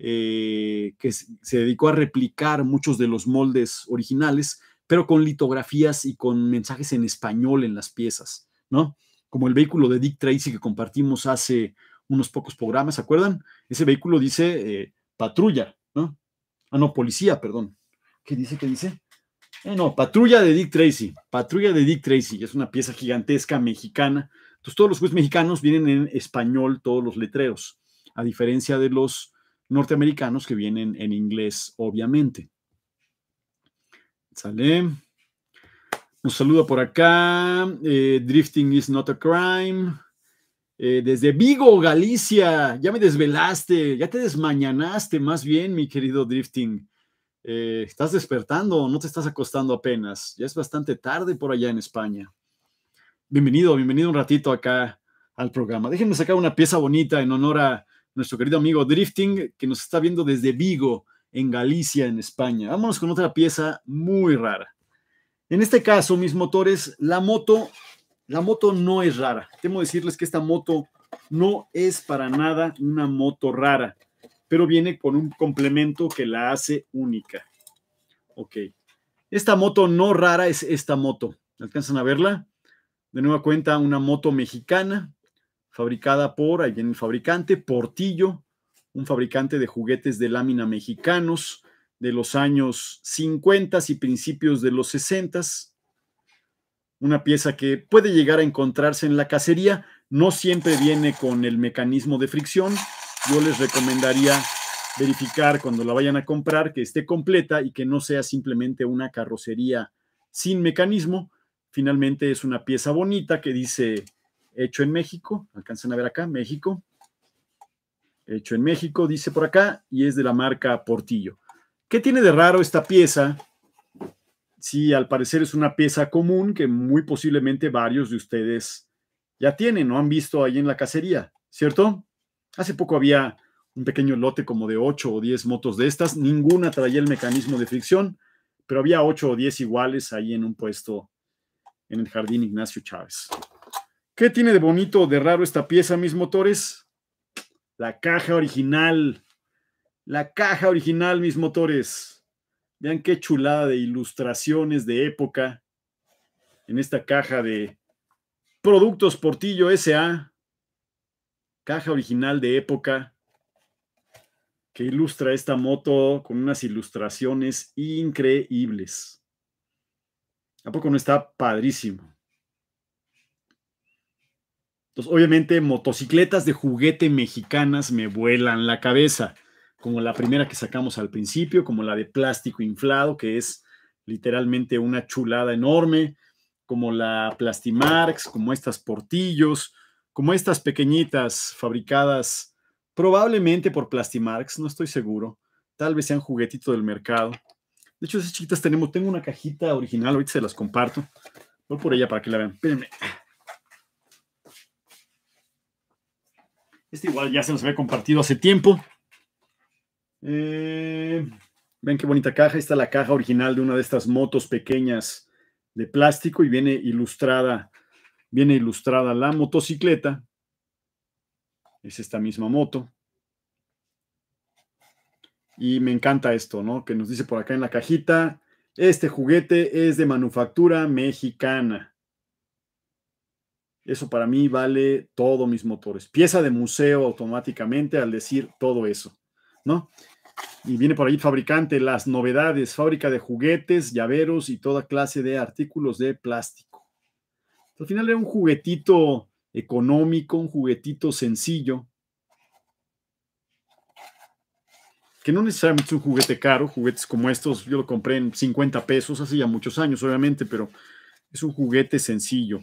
eh, que se dedicó a replicar muchos de los moldes originales, pero con litografías y con mensajes en español en las piezas, ¿no? Como el vehículo de Dick Tracy que compartimos hace unos pocos programas, ¿se acuerdan? Ese vehículo dice eh, patrulla, ¿no? Ah, no, policía, perdón. ¿Qué dice? ¿Qué dice? Eh, no, patrulla de Dick Tracy, patrulla de Dick Tracy, es una pieza gigantesca mexicana. Entonces todos los jueces mexicanos vienen en español todos los letreros, a diferencia de los norteamericanos que vienen en inglés, obviamente. Sale. Un saludo por acá. Eh, drifting is not a crime. Eh, desde Vigo, Galicia. Ya me desvelaste, ya te desmañanaste más bien, mi querido Drifting. Eh, estás despertando, no te estás acostando apenas. Ya es bastante tarde por allá en España. Bienvenido, bienvenido un ratito acá al programa. Déjenme sacar una pieza bonita en honor a nuestro querido amigo Drifting, que nos está viendo desde Vigo, en Galicia, en España. Vámonos con otra pieza muy rara. En este caso, mis motores, la moto, la moto no es rara. Temo decirles que esta moto no es para nada una moto rara, pero viene con un complemento que la hace única. Ok. Esta moto no rara es esta moto. ¿Alcanzan a verla? De nueva cuenta, una moto mexicana fabricada por, ahí viene el fabricante, Portillo, un fabricante de juguetes de lámina mexicanos de los años 50 y principios de los 60. Una pieza que puede llegar a encontrarse en la cacería, no siempre viene con el mecanismo de fricción. Yo les recomendaría verificar cuando la vayan a comprar que esté completa y que no sea simplemente una carrocería sin mecanismo. Finalmente es una pieza bonita que dice hecho en México, alcanzan a ver acá, México, hecho en México, dice por acá, y es de la marca Portillo. ¿Qué tiene de raro esta pieza? si al parecer es una pieza común que muy posiblemente varios de ustedes ya tienen o han visto ahí en la cacería, ¿cierto? Hace poco había un pequeño lote como de 8 o 10 motos de estas, ninguna traía el mecanismo de fricción, pero había 8 o 10 iguales ahí en un puesto en el jardín Ignacio Chávez. ¿Qué tiene de bonito o de raro esta pieza, mis motores? La caja original. La caja original, mis motores. Vean qué chulada de ilustraciones de época en esta caja de Productos Portillo SA. Caja original de época que ilustra esta moto con unas ilustraciones increíbles. ¿A poco no está padrísimo? Pues, obviamente, motocicletas de juguete mexicanas me vuelan la cabeza, como la primera que sacamos al principio, como la de plástico inflado, que es literalmente una chulada enorme, como la Plastimarx, como estas portillos, como estas pequeñitas fabricadas probablemente por Plastimarx, no estoy seguro, tal vez sean juguetito del mercado. De hecho, esas chiquitas tenemos, tengo una cajita original, ahorita se las comparto. Voy por ella para que la vean. Espérenme. Este igual ya se nos había compartido hace tiempo. Eh, Ven qué bonita caja. Esta es la caja original de una de estas motos pequeñas de plástico y viene ilustrada, viene ilustrada la motocicleta. Es esta misma moto. Y me encanta esto, ¿no? Que nos dice por acá en la cajita, este juguete es de manufactura mexicana. Eso para mí vale todos mis motores. Pieza de museo automáticamente al decir todo eso, ¿no? Y viene por ahí fabricante, las novedades, fábrica de juguetes, llaveros y toda clase de artículos de plástico. Al final era un juguetito económico, un juguetito sencillo, que no necesariamente es un juguete caro, juguetes como estos, yo lo compré en 50 pesos hace ya muchos años, obviamente, pero es un juguete sencillo.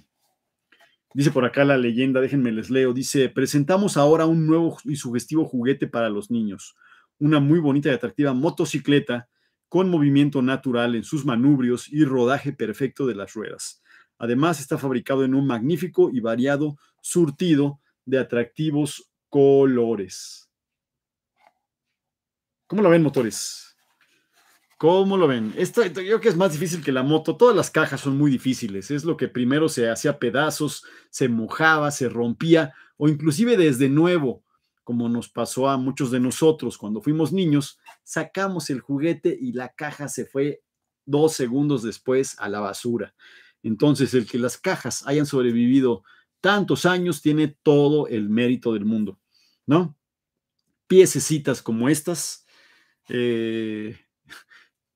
Dice por acá la leyenda, déjenme les leo. Dice, presentamos ahora un nuevo y sugestivo juguete para los niños. Una muy bonita y atractiva motocicleta con movimiento natural en sus manubrios y rodaje perfecto de las ruedas. Además, está fabricado en un magnífico y variado surtido de atractivos colores. ¿Cómo la ven, motores? ¿Cómo lo ven? Esto, yo creo que es más difícil que la moto. Todas las cajas son muy difíciles. Es lo que primero se hacía pedazos, se mojaba, se rompía o inclusive desde nuevo, como nos pasó a muchos de nosotros cuando fuimos niños, sacamos el juguete y la caja se fue dos segundos después a la basura. Entonces, el que las cajas hayan sobrevivido tantos años tiene todo el mérito del mundo, ¿no? Piececitas como estas. Eh,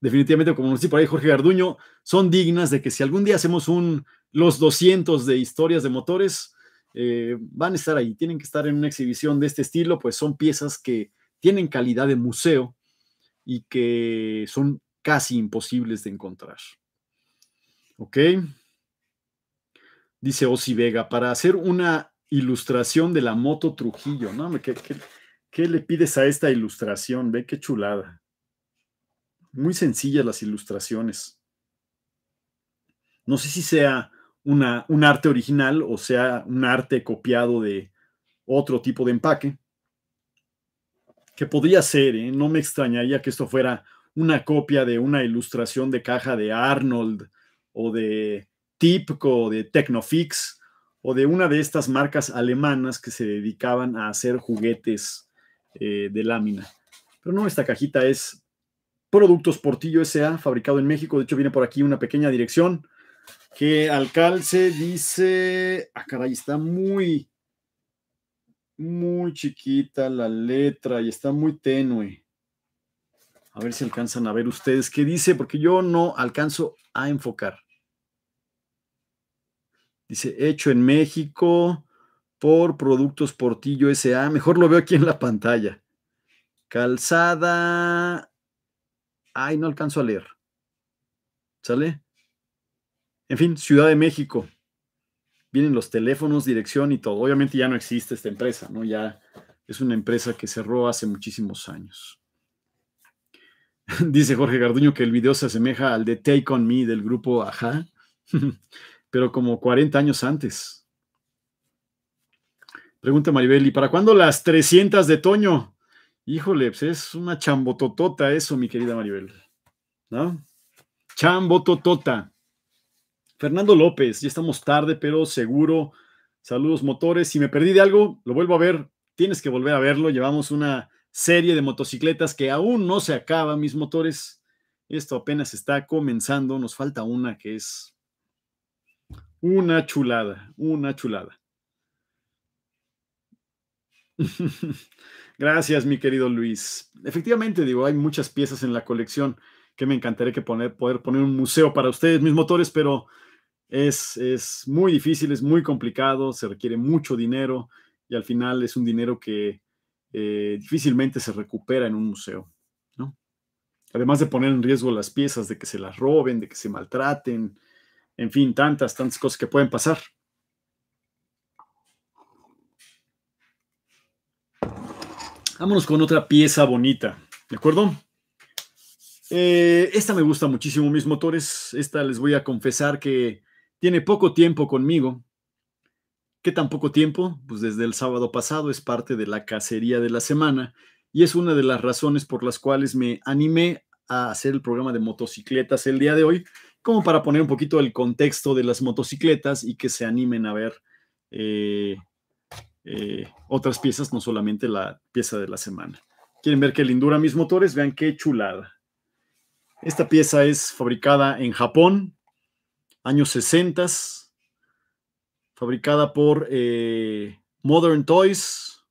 definitivamente, como nos dice por ahí Jorge Garduño, son dignas de que si algún día hacemos un, los 200 de historias de motores, eh, van a estar ahí, tienen que estar en una exhibición de este estilo, pues son piezas que tienen calidad de museo y que son casi imposibles de encontrar. ¿Ok? Dice Osi Vega, para hacer una ilustración de la moto Trujillo, ¿no? qué le pides a esta ilustración? Ve qué chulada muy sencillas las ilustraciones. No sé si sea una, un arte original o sea un arte copiado de otro tipo de empaque, que podría ser, ¿eh? no me extrañaría que esto fuera una copia de una ilustración de caja de Arnold o de Tipco o de Tecnofix o de una de estas marcas alemanas que se dedicaban a hacer juguetes eh, de lámina. Pero no, esta cajita es Productos Portillo SA, fabricado en México. De hecho, viene por aquí una pequeña dirección que al dice, ah, caray, está muy, muy chiquita la letra y está muy tenue. A ver si alcanzan a ver ustedes qué dice, porque yo no alcanzo a enfocar. Dice, hecho en México por Productos Portillo SA. Mejor lo veo aquí en la pantalla. Calzada Ay, no alcanzo a leer. ¿Sale? En fin, Ciudad de México. Vienen los teléfonos, dirección y todo. Obviamente ya no existe esta empresa, ¿no? Ya es una empresa que cerró hace muchísimos años. Dice Jorge Garduño que el video se asemeja al de Take On Me del grupo Aja, pero como 40 años antes. Pregunta Maribel, ¿y para cuándo las 300 de Toño? Híjole, pues, es una chambototota eso, mi querida Maribel. ¿No? Chambototota. Fernando López, ya estamos tarde, pero seguro. Saludos motores. Si me perdí de algo, lo vuelvo a ver. Tienes que volver a verlo. Llevamos una serie de motocicletas que aún no se acaba, mis motores. Esto apenas está comenzando. Nos falta una que es una chulada, una chulada. Gracias, mi querido Luis. Efectivamente, digo, hay muchas piezas en la colección que me encantaría que poner, poder poner un museo para ustedes, mis motores, pero es, es muy difícil, es muy complicado, se requiere mucho dinero y al final es un dinero que eh, difícilmente se recupera en un museo. ¿no? Además de poner en riesgo las piezas, de que se las roben, de que se maltraten, en fin, tantas, tantas cosas que pueden pasar. Vámonos con otra pieza bonita, ¿de acuerdo? Eh, esta me gusta muchísimo, mis motores. Esta les voy a confesar que tiene poco tiempo conmigo. ¿Qué tan poco tiempo? Pues desde el sábado pasado es parte de la cacería de la semana y es una de las razones por las cuales me animé a hacer el programa de motocicletas el día de hoy, como para poner un poquito el contexto de las motocicletas y que se animen a ver eh, eh, otras piezas, no solamente la pieza de la semana. ¿Quieren ver qué lindura mis motores? Vean qué chulada. Esta pieza es fabricada en Japón, años 60, fabricada por eh, Modern Toys.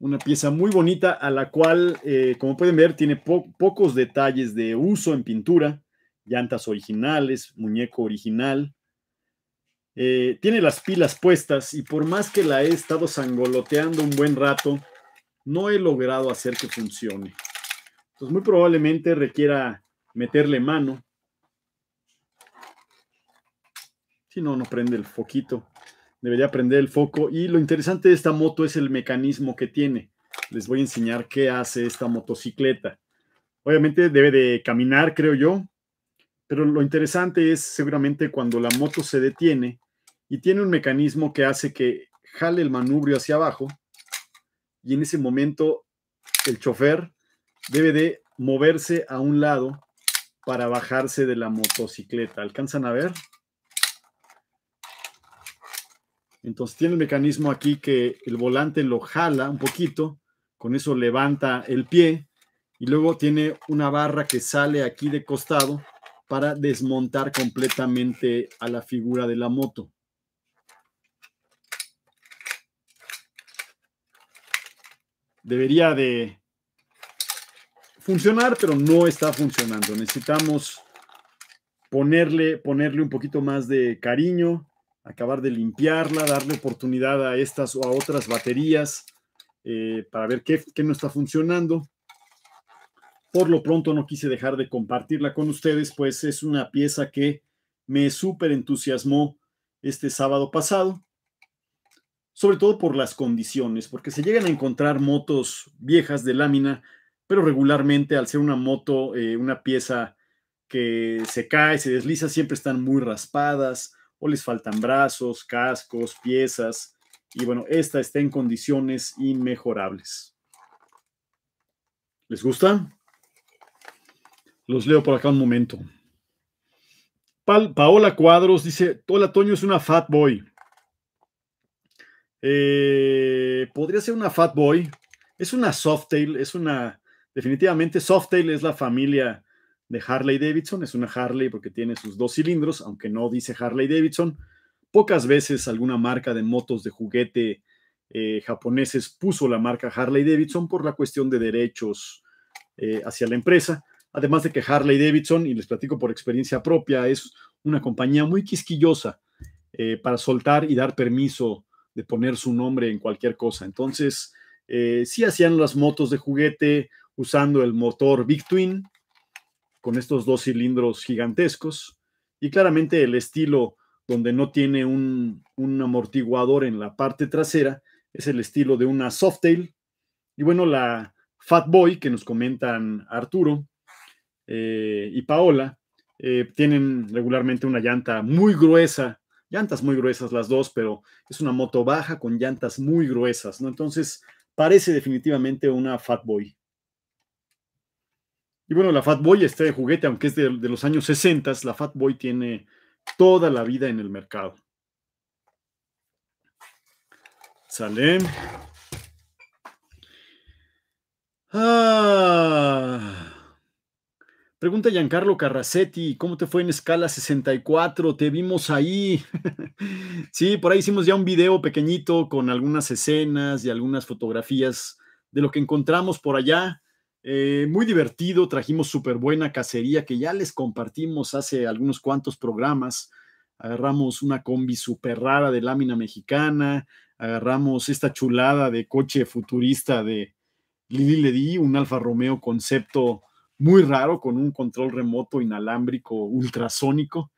Una pieza muy bonita a la cual, eh, como pueden ver, tiene pocos detalles de uso en pintura, llantas originales, muñeco original. Eh, tiene las pilas puestas y por más que la he estado sangoloteando un buen rato, no he logrado hacer que funcione. Entonces muy probablemente requiera meterle mano. Si no, no prende el foquito. Debería prender el foco. Y lo interesante de esta moto es el mecanismo que tiene. Les voy a enseñar qué hace esta motocicleta. Obviamente debe de caminar, creo yo. Pero lo interesante es seguramente cuando la moto se detiene, y tiene un mecanismo que hace que jale el manubrio hacia abajo y en ese momento el chofer debe de moverse a un lado para bajarse de la motocicleta. ¿Alcanzan a ver? Entonces tiene el mecanismo aquí que el volante lo jala un poquito, con eso levanta el pie y luego tiene una barra que sale aquí de costado para desmontar completamente a la figura de la moto. debería de funcionar, pero no está funcionando. Necesitamos ponerle, ponerle un poquito más de cariño, acabar de limpiarla, darle oportunidad a estas o a otras baterías eh, para ver qué, qué no está funcionando. Por lo pronto no quise dejar de compartirla con ustedes, pues es una pieza que me súper entusiasmó este sábado pasado sobre todo por las condiciones, porque se llegan a encontrar motos viejas de lámina, pero regularmente al ser una moto, eh, una pieza que se cae, se desliza, siempre están muy raspadas o les faltan brazos, cascos, piezas. Y bueno, esta está en condiciones inmejorables. ¿Les gusta? Los leo por acá un momento. Paola Cuadros dice, hola Toño, es una fat boy. Eh, podría ser una Fat Boy. Es una Softail, es una. Definitivamente, Softail es la familia de Harley Davidson. Es una Harley porque tiene sus dos cilindros, aunque no dice Harley Davidson. Pocas veces alguna marca de motos de juguete eh, japoneses puso la marca Harley Davidson por la cuestión de derechos eh, hacia la empresa. Además de que Harley Davidson, y les platico por experiencia propia, es una compañía muy quisquillosa para soltar y dar permiso de poner su nombre en cualquier cosa. Entonces, eh, sí hacían las motos de juguete usando el motor Big Twin, con estos dos cilindros gigantescos, y claramente el estilo donde no tiene un, amortiguador en la parte trasera es el estilo de una Softail. Y bueno, la Fat Boy que nos comentan Arturo eh, y Paola, eh, tienen regularmente una llanta muy gruesa llantas muy gruesas las dos, pero es una moto baja con llantas muy gruesas, ¿no? Entonces parece definitivamente una Fat Boy. Y bueno, la Boy está de juguete, aunque es de, los años 60, la Fat Boy tiene toda la vida en el mercado. Sale. Ah. Pregunta Giancarlo Carracetti, ¿cómo te fue en escala 64? Te vimos ahí. sí, por ahí hicimos ya un video pequeñito con algunas escenas y algunas fotografías de lo que encontramos por allá. Eh, muy divertido, trajimos súper buena cacería que ya les compartimos hace algunos cuantos programas. Agarramos una combi súper rara de lámina mexicana, agarramos esta chulada de coche futurista de Lili Ledi, un Alfa Romeo concepto muy raro con un control remoto inalámbrico ultrasónico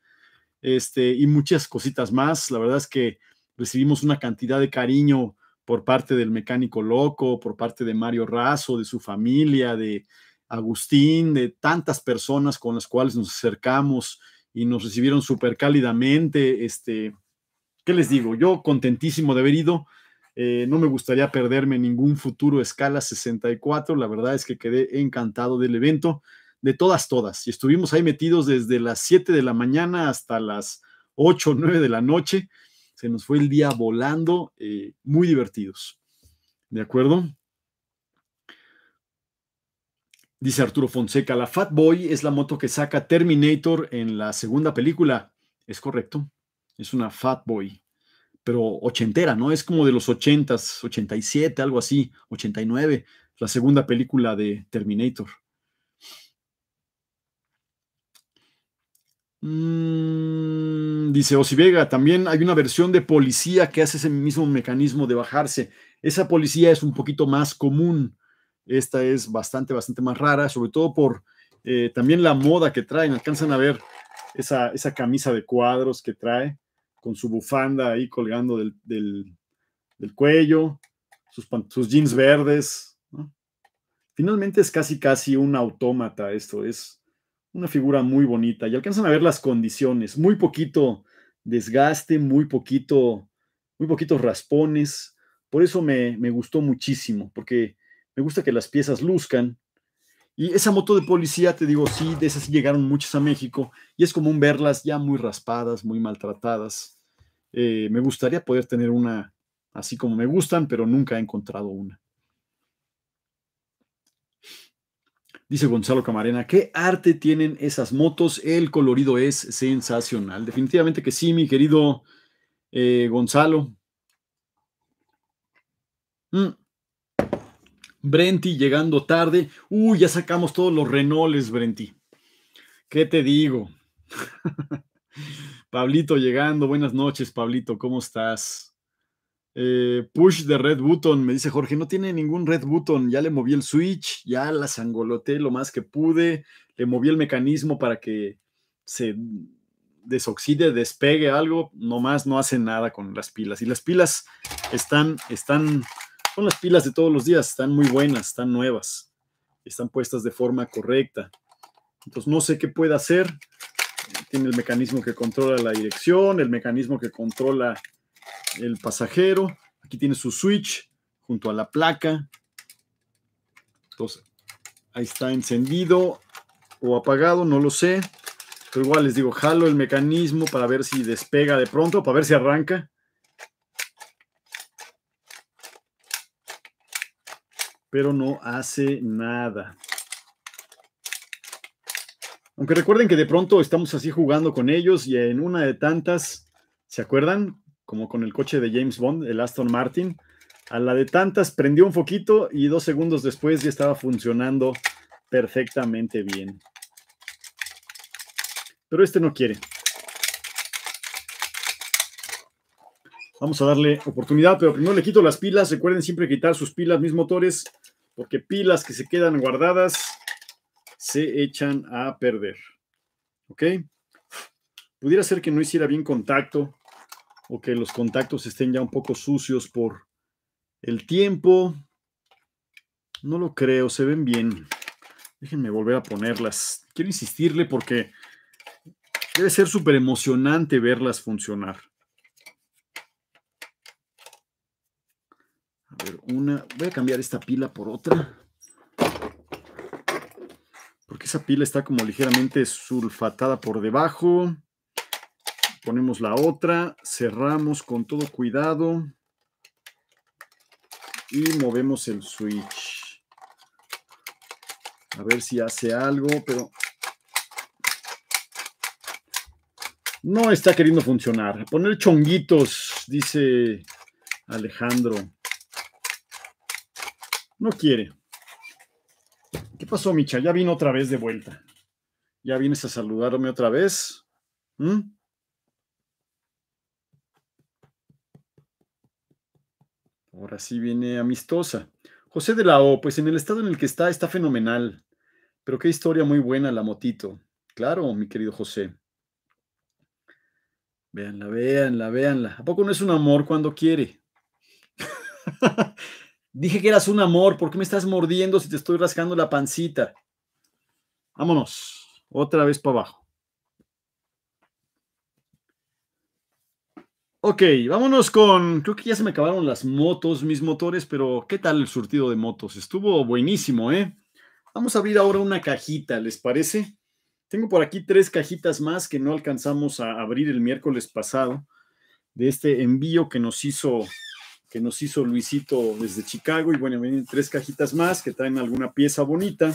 este, y muchas cositas más. La verdad es que recibimos una cantidad de cariño por parte del mecánico loco, por parte de Mario Razo, de su familia, de Agustín, de tantas personas con las cuales nos acercamos y nos recibieron súper cálidamente. Este, ¿Qué les digo? Yo contentísimo de haber ido eh, no me gustaría perderme ningún futuro escala 64. La verdad es que quedé encantado del evento, de todas, todas. Y estuvimos ahí metidos desde las 7 de la mañana hasta las 8, 9 de la noche. Se nos fue el día volando, eh, muy divertidos. ¿De acuerdo? Dice Arturo Fonseca, la Fat Boy es la moto que saca Terminator en la segunda película. Es correcto, es una Fat Boy pero ochentera, ¿no? Es como de los ochentas, 87, algo así, 89, la segunda película de Terminator. Mm, dice dice Vega, también hay una versión de policía que hace ese mismo mecanismo de bajarse. Esa policía es un poquito más común. Esta es bastante, bastante más rara, sobre todo por eh, también la moda que traen. Alcanzan a ver esa, esa camisa de cuadros que trae con su bufanda ahí colgando del, cuello, sus, jeans verdes. Finalmente es casi, casi un autómata esto, es una figura muy bonita y alcanzan a ver las condiciones, muy poquito desgaste, muy poquito, muy poquitos raspones. Por eso me, me gustó muchísimo, porque me gusta que las piezas luzcan, y esa moto de policía, te digo, sí, de esas llegaron muchas a México y es común verlas ya muy raspadas, muy maltratadas. Eh, me gustaría poder tener una así como me gustan, pero nunca he encontrado una. Dice Gonzalo Camarena, ¿qué arte tienen esas motos? El colorido es sensacional. Definitivamente que sí, mi querido eh, Gonzalo. Mm. Brenti llegando tarde. Uy, ya sacamos todos los Renaults, Brenti. ¿Qué te digo? Pablito llegando. Buenas noches, Pablito. ¿Cómo estás? Eh, push de Red Button, me dice Jorge. No tiene ningún Red Button. Ya le moví el switch, ya las sangoloté lo más que pude. Le moví el mecanismo para que se desoxide, despegue algo. Nomás no hace nada con las pilas. Y las pilas están, están son las pilas de todos los días, están muy buenas, están nuevas, están puestas de forma correcta. Entonces no sé qué puede hacer. Tiene el mecanismo que controla la dirección, el mecanismo que controla el pasajero. Aquí tiene su switch junto a la placa. Entonces, ahí está encendido o apagado, no lo sé. Pero igual les digo, jalo el mecanismo para ver si despega de pronto, para ver si arranca. pero no hace nada. Aunque recuerden que de pronto estamos así jugando con ellos y en una de tantas, ¿se acuerdan? Como con el coche de James Bond, el Aston Martin. A la de tantas prendió un foquito y dos segundos después ya estaba funcionando perfectamente bien. Pero este no quiere. Vamos a darle oportunidad, pero primero le quito las pilas. Recuerden siempre quitar sus pilas, mis motores, porque pilas que se quedan guardadas se echan a perder. ¿Ok? Pudiera ser que no hiciera bien contacto o que los contactos estén ya un poco sucios por el tiempo. No lo creo, se ven bien. Déjenme volver a ponerlas. Quiero insistirle porque debe ser súper emocionante verlas funcionar. una. Voy a cambiar esta pila por otra. Porque esa pila está como ligeramente sulfatada por debajo. Ponemos la otra, cerramos con todo cuidado y movemos el switch. A ver si hace algo, pero no está queriendo funcionar. Poner chonguitos, dice Alejandro. No quiere. ¿Qué pasó, Micha? Ya vino otra vez de vuelta. ¿Ya vienes a saludarme otra vez? ¿Mm? Ahora sí viene amistosa. José de la O, pues en el estado en el que está, está fenomenal. Pero qué historia muy buena la motito. Claro, mi querido José. Véanla, véanla, véanla. ¿A poco no es un amor cuando quiere? Dije que eras un amor, ¿por qué me estás mordiendo si te estoy rascando la pancita? Vámonos, otra vez para abajo. Ok, vámonos con. Creo que ya se me acabaron las motos, mis motores, pero ¿qué tal el surtido de motos? Estuvo buenísimo, ¿eh? Vamos a abrir ahora una cajita, ¿les parece? Tengo por aquí tres cajitas más que no alcanzamos a abrir el miércoles pasado de este envío que nos hizo que nos hizo Luisito desde Chicago. Y bueno, vienen tres cajitas más que traen alguna pieza bonita.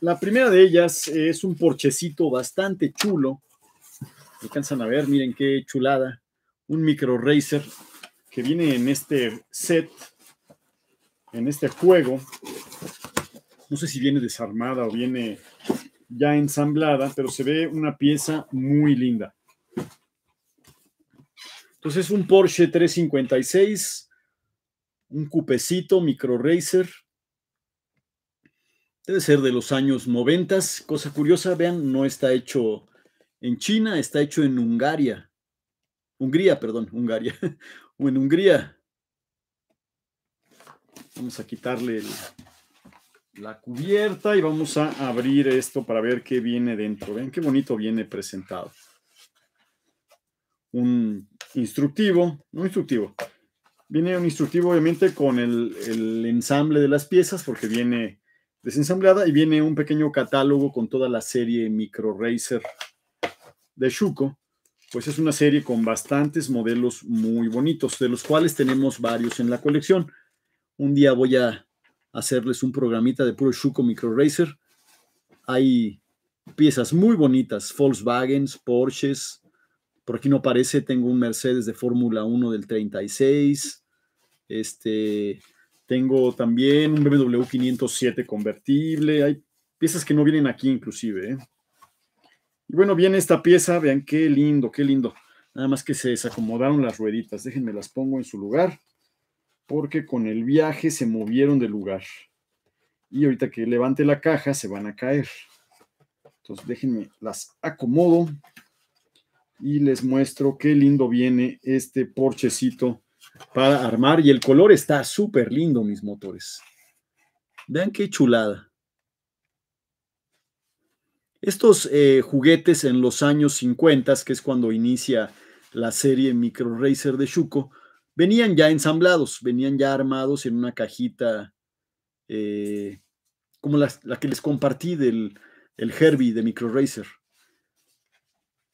La primera de ellas es un porchecito bastante chulo. Alcanzan a ver, miren qué chulada. Un micro racer que viene en este set, en este juego. No sé si viene desarmada o viene ya ensamblada, pero se ve una pieza muy linda. Pues es un Porsche 356, un cupecito micro racer. Debe ser de los años 90. Cosa curiosa, vean, no está hecho en China, está hecho en Hungaria. Hungría, perdón, Hungaria. o en Hungría. Vamos a quitarle la cubierta y vamos a abrir esto para ver qué viene dentro. Vean qué bonito viene presentado un instructivo, no instructivo, viene un instructivo obviamente con el, ensamble de las piezas porque viene desensamblada y viene un pequeño catálogo con toda la serie Micro Racer de Shuko. Pues es una serie con bastantes modelos muy bonitos, de los cuales tenemos varios en la colección. Un día voy a hacerles un programita de puro Shuko Micro Racer. Hay piezas muy bonitas, Volkswagen, Porsches, por aquí no parece, tengo un Mercedes de Fórmula 1 del 36. Este, tengo también un BMW 507 convertible. Hay piezas que no vienen aquí inclusive. ¿eh? Y bueno, viene esta pieza. Vean qué lindo, qué lindo. Nada más que se desacomodaron las rueditas. Déjenme las pongo en su lugar. Porque con el viaje se movieron de lugar. Y ahorita que levante la caja se van a caer. Entonces déjenme las acomodo y les muestro qué lindo viene este porchecito para armar y el color está súper lindo, mis motores. Vean qué chulada. Estos eh, juguetes en los años 50, que es cuando inicia la serie Micro Racer de Shuko, venían ya ensamblados, venían ya armados en una cajita eh, como la, que les compartí del Herbie de Micro Racer.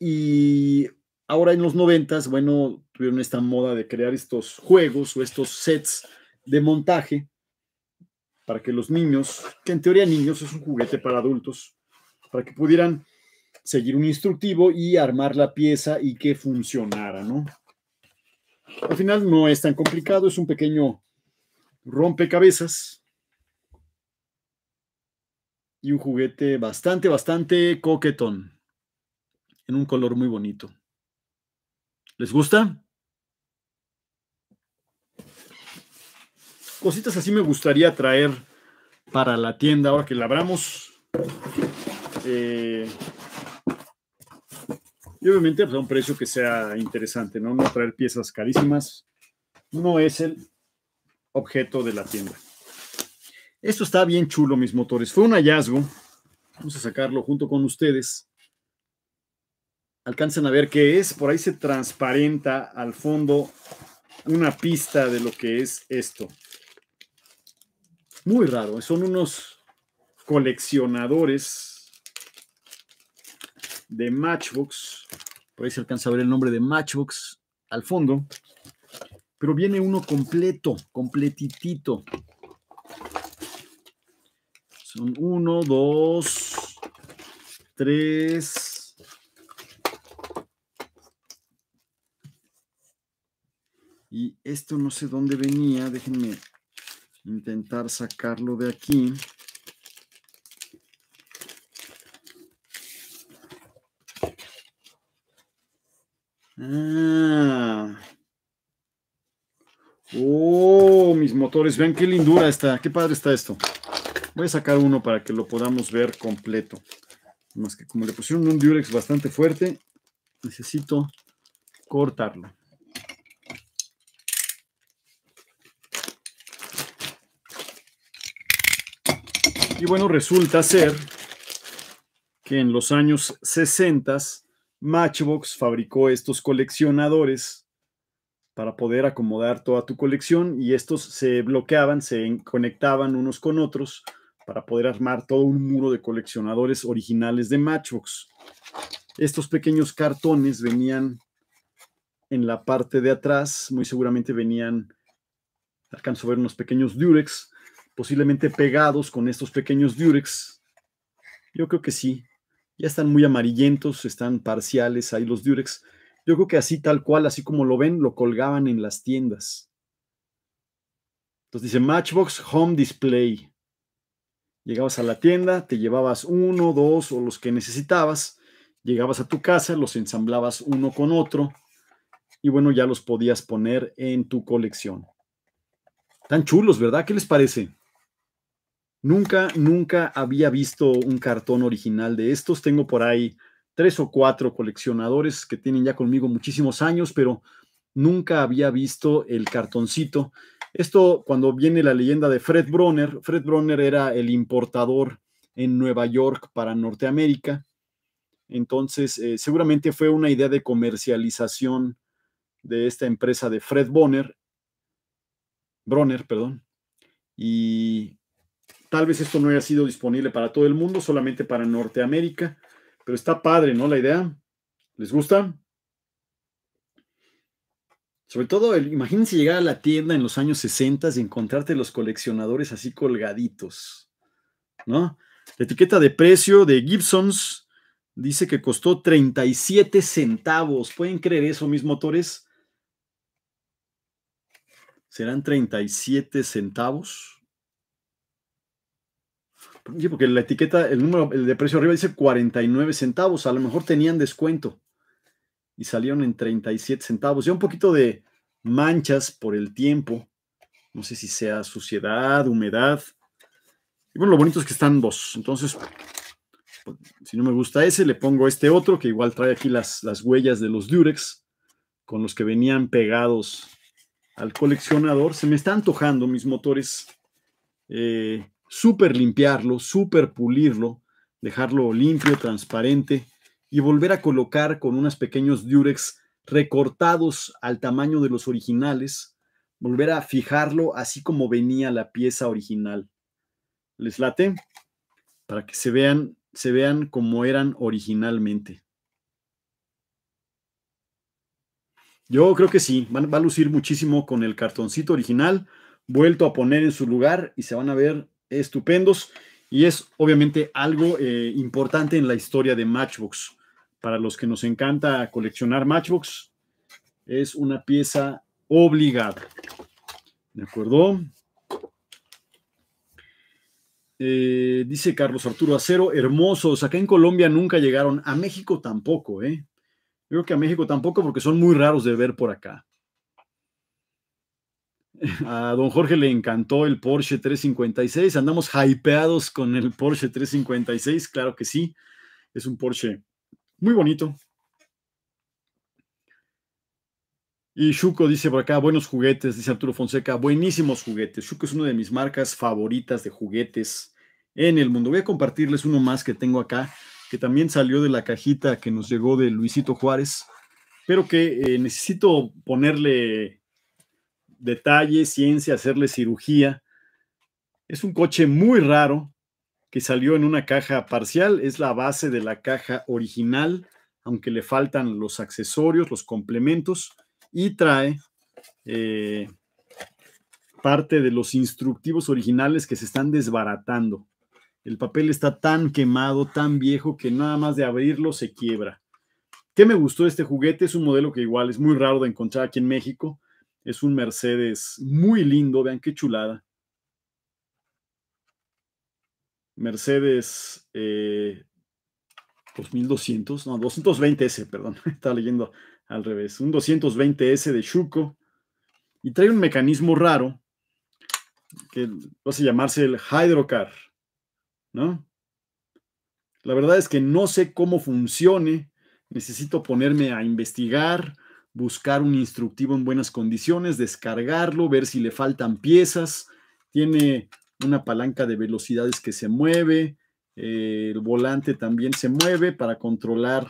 Y ahora en los noventas, bueno, tuvieron esta moda de crear estos juegos o estos sets de montaje para que los niños, que en teoría niños es un juguete para adultos, para que pudieran seguir un instructivo y armar la pieza y que funcionara, ¿no? Al final no es tan complicado, es un pequeño rompecabezas y un juguete bastante, bastante coquetón en un color muy bonito. ¿Les gusta? Cositas así me gustaría traer para la tienda ahora que la abramos. Eh, y obviamente pues, a un precio que sea interesante, ¿no? No traer piezas carísimas. No es el objeto de la tienda. Esto está bien chulo, mis motores. Fue un hallazgo. Vamos a sacarlo junto con ustedes. Alcanzan a ver qué es. Por ahí se transparenta al fondo una pista de lo que es esto. Muy raro, son unos coleccionadores de Matchbox. Por ahí se alcanza a ver el nombre de Matchbox al fondo. Pero viene uno completo, completitito. Son uno, dos, tres, Y esto no sé dónde venía, déjenme intentar sacarlo de aquí. Ah. Oh, mis motores, vean qué lindura está, qué padre está esto. Voy a sacar uno para que lo podamos ver completo. Más que como le pusieron un Durex bastante fuerte, necesito cortarlo. Y bueno, resulta ser que en los años 60 Matchbox fabricó estos coleccionadores para poder acomodar toda tu colección y estos se bloqueaban, se conectaban unos con otros para poder armar todo un muro de coleccionadores originales de Matchbox. Estos pequeños cartones venían en la parte de atrás, muy seguramente venían, alcanzo a ver unos pequeños Durex, posiblemente pegados con estos pequeños Durex. Yo creo que sí. Ya están muy amarillentos, están parciales ahí los Durex. Yo creo que así tal cual, así como lo ven, lo colgaban en las tiendas. Entonces dice Matchbox Home Display. Llegabas a la tienda, te llevabas uno, dos o los que necesitabas. Llegabas a tu casa, los ensamblabas uno con otro y bueno, ya los podías poner en tu colección. Tan chulos, ¿verdad? ¿Qué les parece? Nunca, nunca había visto un cartón original de estos. Tengo por ahí tres o cuatro coleccionadores que tienen ya conmigo muchísimos años, pero nunca había visto el cartoncito. Esto cuando viene la leyenda de Fred Bronner. Fred Bronner era el importador en Nueva York para Norteamérica. Entonces, eh, seguramente fue una idea de comercialización de esta empresa de Fred Bronner. Bronner, perdón. Y Tal vez esto no haya sido disponible para todo el mundo, solamente para Norteamérica, pero está padre, ¿no? La idea. ¿Les gusta? Sobre todo, imagínense llegar a la tienda en los años 60 y encontrarte los coleccionadores así colgaditos, ¿no? La etiqueta de precio de Gibson's dice que costó 37 centavos. ¿Pueden creer eso, mis motores? ¿Serán 37 centavos? porque la etiqueta, el número el de precio arriba dice 49 centavos. A lo mejor tenían descuento y salieron en 37 centavos. Ya un poquito de manchas por el tiempo. No sé si sea suciedad, humedad. Y bueno, lo bonito es que están dos. Entonces, pues, si no me gusta ese, le pongo este otro que igual trae aquí las, las huellas de los Durex con los que venían pegados al coleccionador. Se me está antojando mis motores. Eh, Super limpiarlo, súper pulirlo, dejarlo limpio, transparente y volver a colocar con unos pequeños durex recortados al tamaño de los originales, volver a fijarlo así como venía la pieza original. ¿Les late? Para que se vean, se vean como eran originalmente. Yo creo que sí, va, a lucir muchísimo con el cartoncito original, vuelto a poner en su lugar y se van a ver estupendos y es obviamente algo eh, importante en la historia de Matchbox. Para los que nos encanta coleccionar Matchbox, es una pieza obligada. ¿De acuerdo? Eh, dice Carlos Arturo Acero, hermosos. Acá en Colombia nunca llegaron, a México tampoco, ¿eh? creo que a México tampoco porque son muy raros de ver por acá. A don Jorge le encantó el Porsche 356. Andamos hypeados con el Porsche 356, claro que sí. Es un Porsche muy bonito. Y Shuko dice por acá, buenos juguetes, dice Arturo Fonseca, buenísimos juguetes. Shuko es una de mis marcas favoritas de juguetes en el mundo. Voy a compartirles uno más que tengo acá, que también salió de la cajita que nos llegó de Luisito Juárez, pero que eh, necesito ponerle detalle, ciencia, hacerle cirugía. Es un coche muy raro que salió en una caja parcial, es la base de la caja original, aunque le faltan los accesorios, los complementos, y trae eh, parte de los instructivos originales que se están desbaratando. El papel está tan quemado, tan viejo, que nada más de abrirlo se quiebra. ¿Qué me gustó este juguete? Es un modelo que igual es muy raro de encontrar aquí en México. Es un Mercedes muy lindo, vean qué chulada. Mercedes 2200, eh, no, 220S, perdón, estaba leyendo al revés, un 220S de Chuco y trae un mecanismo raro que va a llamarse el hydrocar, ¿no? La verdad es que no sé cómo funcione, necesito ponerme a investigar buscar un instructivo en buenas condiciones, descargarlo, ver si le faltan piezas. Tiene una palanca de velocidades que se mueve, eh, el volante también se mueve para controlar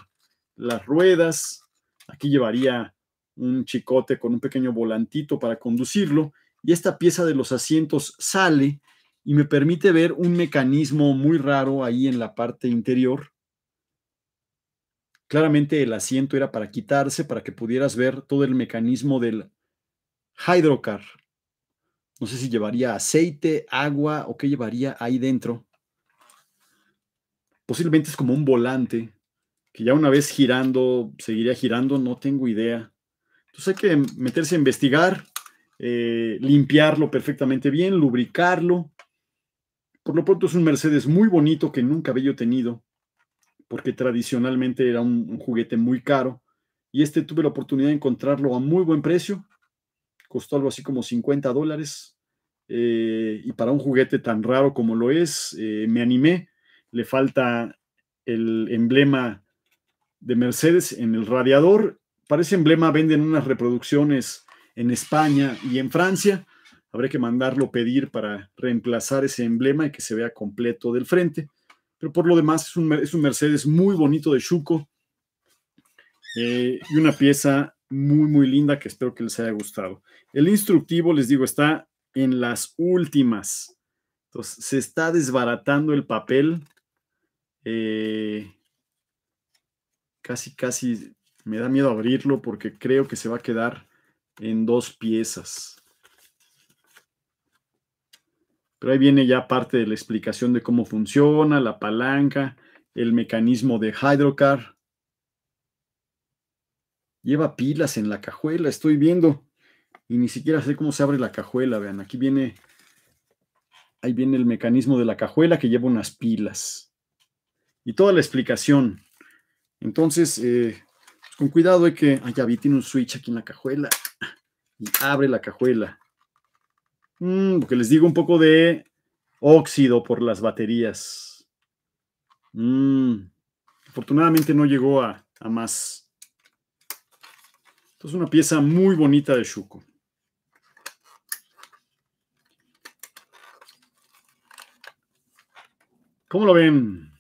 las ruedas. Aquí llevaría un chicote con un pequeño volantito para conducirlo y esta pieza de los asientos sale y me permite ver un mecanismo muy raro ahí en la parte interior Claramente el asiento era para quitarse, para que pudieras ver todo el mecanismo del hydrocar. No sé si llevaría aceite, agua o qué llevaría ahí dentro. Posiblemente es como un volante que ya una vez girando, seguiría girando, no tengo idea. Entonces hay que meterse a investigar, eh, limpiarlo perfectamente bien, lubricarlo. Por lo pronto es un Mercedes muy bonito que nunca había yo tenido porque tradicionalmente era un, juguete muy caro. Y este tuve la oportunidad de encontrarlo a muy buen precio. Costó algo así como 50 dólares. Eh, y para un juguete tan raro como lo es, eh, me animé. Le falta el emblema de Mercedes en el radiador. Para ese emblema venden unas reproducciones en España y en Francia. Habré que mandarlo pedir para reemplazar ese emblema y que se vea completo del frente. Pero por lo demás es un, Mercedes muy bonito de Chuco eh, y una pieza muy, muy linda que espero que les haya gustado. El instructivo, les digo, está en las últimas. Entonces, se está desbaratando el papel. Eh, casi, casi me da miedo abrirlo porque creo que se va a quedar en dos piezas. Pero ahí viene ya parte de la explicación de cómo funciona la palanca, el mecanismo de hydrocar. Lleva pilas en la cajuela, estoy viendo. Y ni siquiera sé cómo se abre la cajuela, vean, aquí viene, ahí viene el mecanismo de la cajuela que lleva unas pilas. Y toda la explicación. Entonces, eh, con cuidado hay que, ah, ya vi, tiene un switch aquí en la cajuela. Y abre la cajuela. Mm, que les digo un poco de óxido por las baterías. Mm, afortunadamente no llegó a, a más. Esto es una pieza muy bonita de Shuko. ¿Cómo lo ven?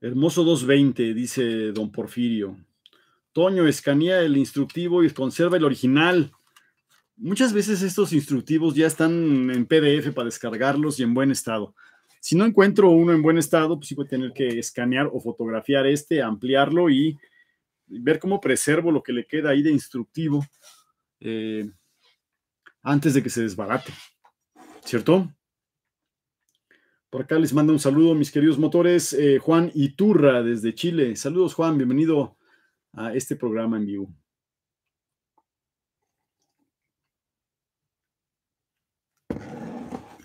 Hermoso 220, dice don Porfirio. Toño, escanea el instructivo y conserva el original. Muchas veces estos instructivos ya están en PDF para descargarlos y en buen estado. Si no encuentro uno en buen estado, pues sí voy a tener que escanear o fotografiar este, ampliarlo y ver cómo preservo lo que le queda ahí de instructivo eh, antes de que se desbarate. ¿Cierto? Por acá les mando un saludo, mis queridos motores. Eh, Juan Iturra desde Chile. Saludos, Juan. Bienvenido a este programa en vivo.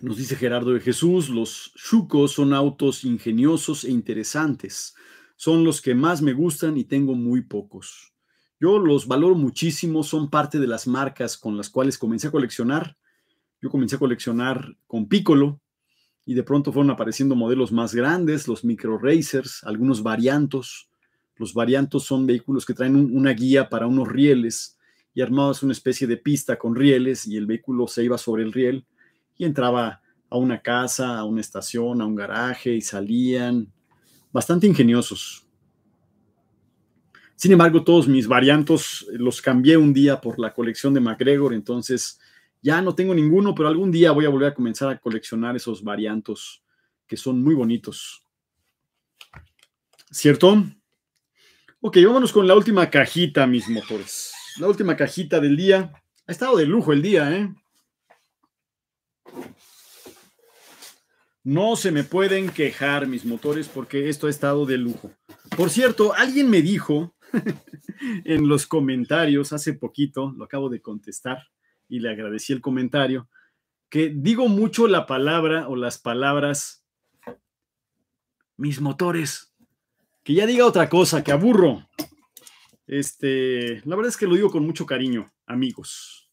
Nos dice Gerardo de Jesús, los chucos son autos ingeniosos e interesantes. Son los que más me gustan y tengo muy pocos. Yo los valoro muchísimo, son parte de las marcas con las cuales comencé a coleccionar. Yo comencé a coleccionar con Piccolo y de pronto fueron apareciendo modelos más grandes, los micro racers, algunos variantos. Los variantos son vehículos que traen una guía para unos rieles y armados una especie de pista con rieles y el vehículo se iba sobre el riel y entraba a una casa, a una estación, a un garaje y salían, bastante ingeniosos. Sin embargo, todos mis variantos los cambié un día por la colección de MacGregor, entonces ya no tengo ninguno, pero algún día voy a volver a comenzar a coleccionar esos variantos que son muy bonitos. ¿Cierto? Ok, vámonos con la última cajita, mis motores. La última cajita del día. Ha estado de lujo el día, ¿eh? No se me pueden quejar mis motores porque esto ha estado de lujo. Por cierto, alguien me dijo en los comentarios hace poquito, lo acabo de contestar y le agradecí el comentario, que digo mucho la palabra o las palabras mis motores. Que ya diga otra cosa, que aburro. Este, la verdad es que lo digo con mucho cariño, amigos.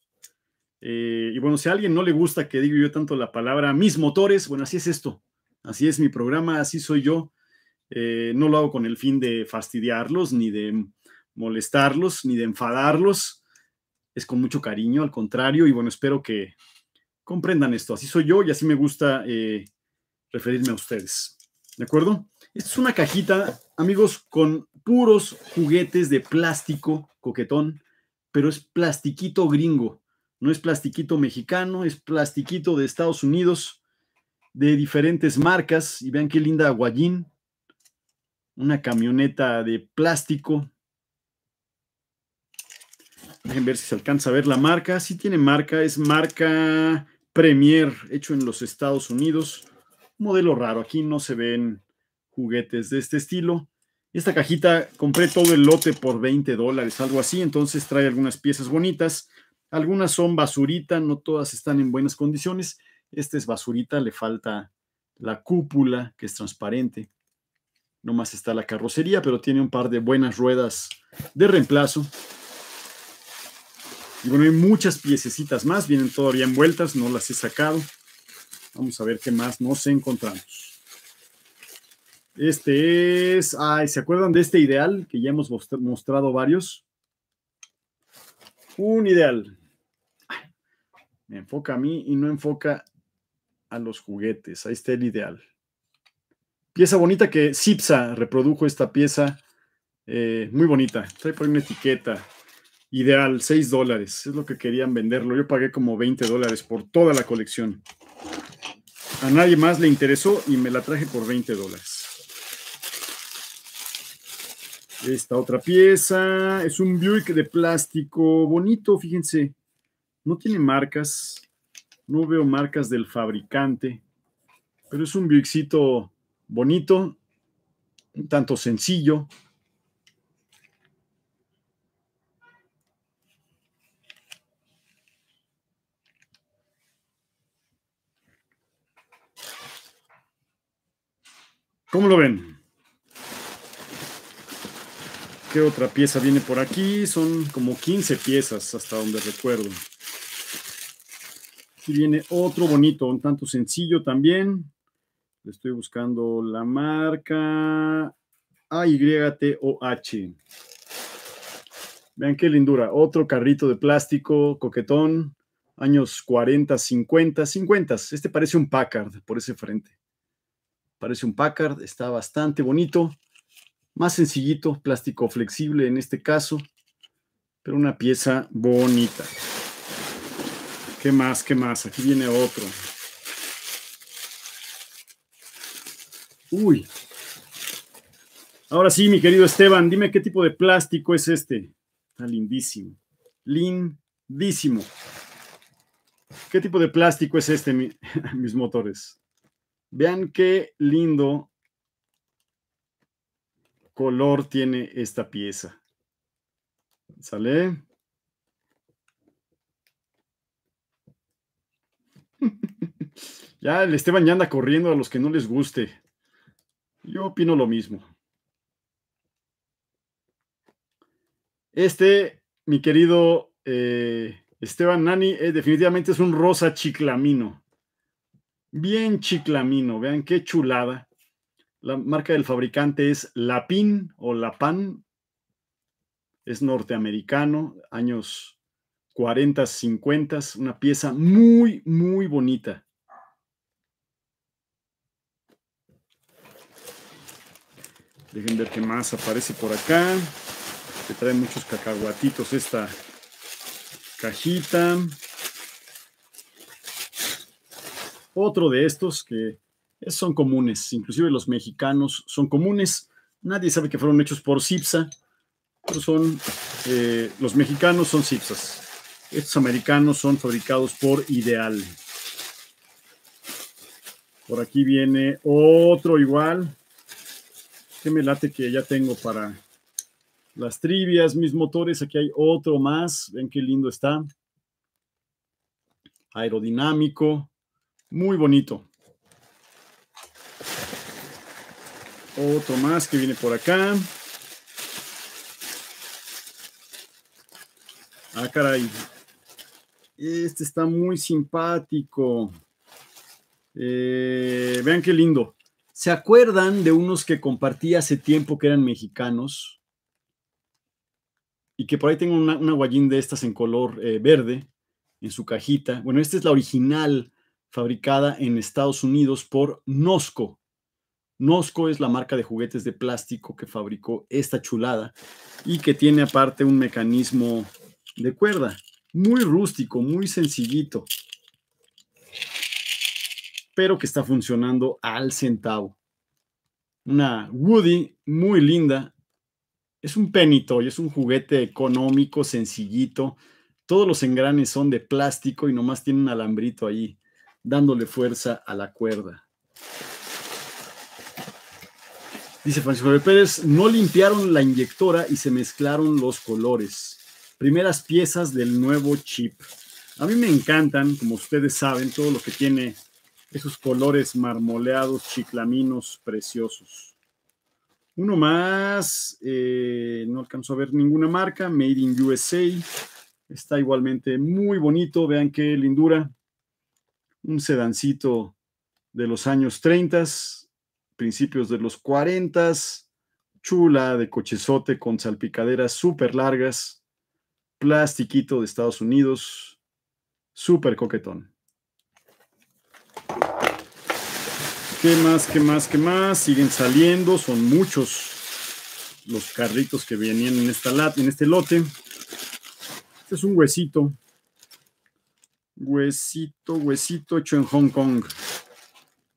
Eh, y bueno, si a alguien no le gusta que diga yo tanto la palabra mis motores, bueno, así es esto, así es mi programa, así soy yo. Eh, no lo hago con el fin de fastidiarlos, ni de molestarlos, ni de enfadarlos. Es con mucho cariño, al contrario, y bueno, espero que comprendan esto. Así soy yo y así me gusta eh, referirme a ustedes. ¿De acuerdo? Esta es una cajita, amigos, con puros juguetes de plástico coquetón, pero es plastiquito gringo. No es plastiquito mexicano, es plastiquito de Estados Unidos, de diferentes marcas. Y vean qué linda guayín. Una camioneta de plástico. Déjenme ver si se alcanza a ver la marca. Sí tiene marca, es marca Premier, hecho en los Estados Unidos. modelo raro, aquí no se ven juguetes de este estilo. Esta cajita compré todo el lote por 20 dólares, algo así, entonces trae algunas piezas bonitas. Algunas son basurita, no todas están en buenas condiciones. Este es basurita, le falta la cúpula, que es transparente. No más está la carrocería, pero tiene un par de buenas ruedas de reemplazo. Y bueno, hay muchas piececitas más, vienen todavía envueltas, no las he sacado. Vamos a ver qué más nos encontramos. Este es, ay, ¿se acuerdan de este ideal que ya hemos mostrado varios? Un ideal enfoca a mí y no enfoca a los juguetes. Ahí está el ideal. Pieza bonita que Cipsa reprodujo esta pieza. Eh, muy bonita. Trae por una etiqueta. Ideal, 6 dólares. Es lo que querían venderlo. Yo pagué como 20 dólares por toda la colección. A nadie más le interesó y me la traje por 20 dólares. Esta otra pieza es un Buick de plástico bonito, fíjense. No tiene marcas, no veo marcas del fabricante, pero es un Buicksito bonito, un tanto sencillo. ¿Cómo lo ven? ¿Qué otra pieza viene por aquí? Son como 15 piezas hasta donde recuerdo. Aquí viene otro bonito, un tanto sencillo también. Le estoy buscando la marca AYTOH. Vean qué lindura. Otro carrito de plástico, coquetón, años 40, 50, 50. Este parece un Packard por ese frente. Parece un Packard, está bastante bonito. Más sencillito, plástico flexible en este caso, pero una pieza bonita. ¿Qué más? ¿Qué más? Aquí viene otro. Uy. Ahora sí, mi querido Esteban, dime qué tipo de plástico es este. Está lindísimo. Lindísimo. ¿Qué tipo de plástico es este, mis motores? Vean qué lindo color tiene esta pieza. ¿Sale? ya el Esteban ya anda corriendo a los que no les guste. Yo opino lo mismo. Este, mi querido eh, Esteban Nani, eh, definitivamente es un rosa chiclamino. Bien chiclamino, vean qué chulada. La marca del fabricante es Lapin o Lapan. Es norteamericano, años 40, 50, una pieza muy, muy bonita. Dejen ver qué más aparece por acá. Te trae muchos cacahuatitos esta cajita. Otro de estos que son comunes, inclusive los mexicanos son comunes. Nadie sabe que fueron hechos por CIPSA, pero son eh, los mexicanos son CIPSAs. Estos americanos son fabricados por Ideal. Por aquí viene otro igual. Que me late que ya tengo para las trivias, mis motores. Aquí hay otro más. Ven qué lindo está. Aerodinámico. Muy bonito. Otro más que viene por acá. Ah, caray. Este está muy simpático. Eh, vean qué lindo. ¿Se acuerdan de unos que compartí hace tiempo que eran mexicanos? Y que por ahí tengo una, una de estas en color eh, verde en su cajita. Bueno, esta es la original fabricada en Estados Unidos por Nosco. Nosco es la marca de juguetes de plástico que fabricó esta chulada y que tiene aparte un mecanismo de cuerda muy rústico, muy sencillito, pero que está funcionando al centavo. Una Woody muy linda. Es un y es un juguete económico, sencillito. Todos los engranes son de plástico y nomás tiene un alambrito ahí dándole fuerza a la cuerda. Dice Francisco Pérez, no limpiaron la inyectora y se mezclaron los colores primeras piezas del nuevo chip. A mí me encantan, como ustedes saben, todo lo que tiene esos colores marmoleados, chiclaminos, preciosos. Uno más, eh, no alcanzo a ver ninguna marca, Made in USA. Está igualmente muy bonito, vean qué lindura. Un sedancito de los años 30, principios de los 40, chula de cochezote con salpicaderas súper largas plastiquito de Estados Unidos, super coquetón. ¿Qué más? ¿Qué más? ¿Qué más? Siguen saliendo, son muchos los carritos que venían en esta lat, en este lote. Este es un huesito. Huesito, huesito hecho en Hong Kong.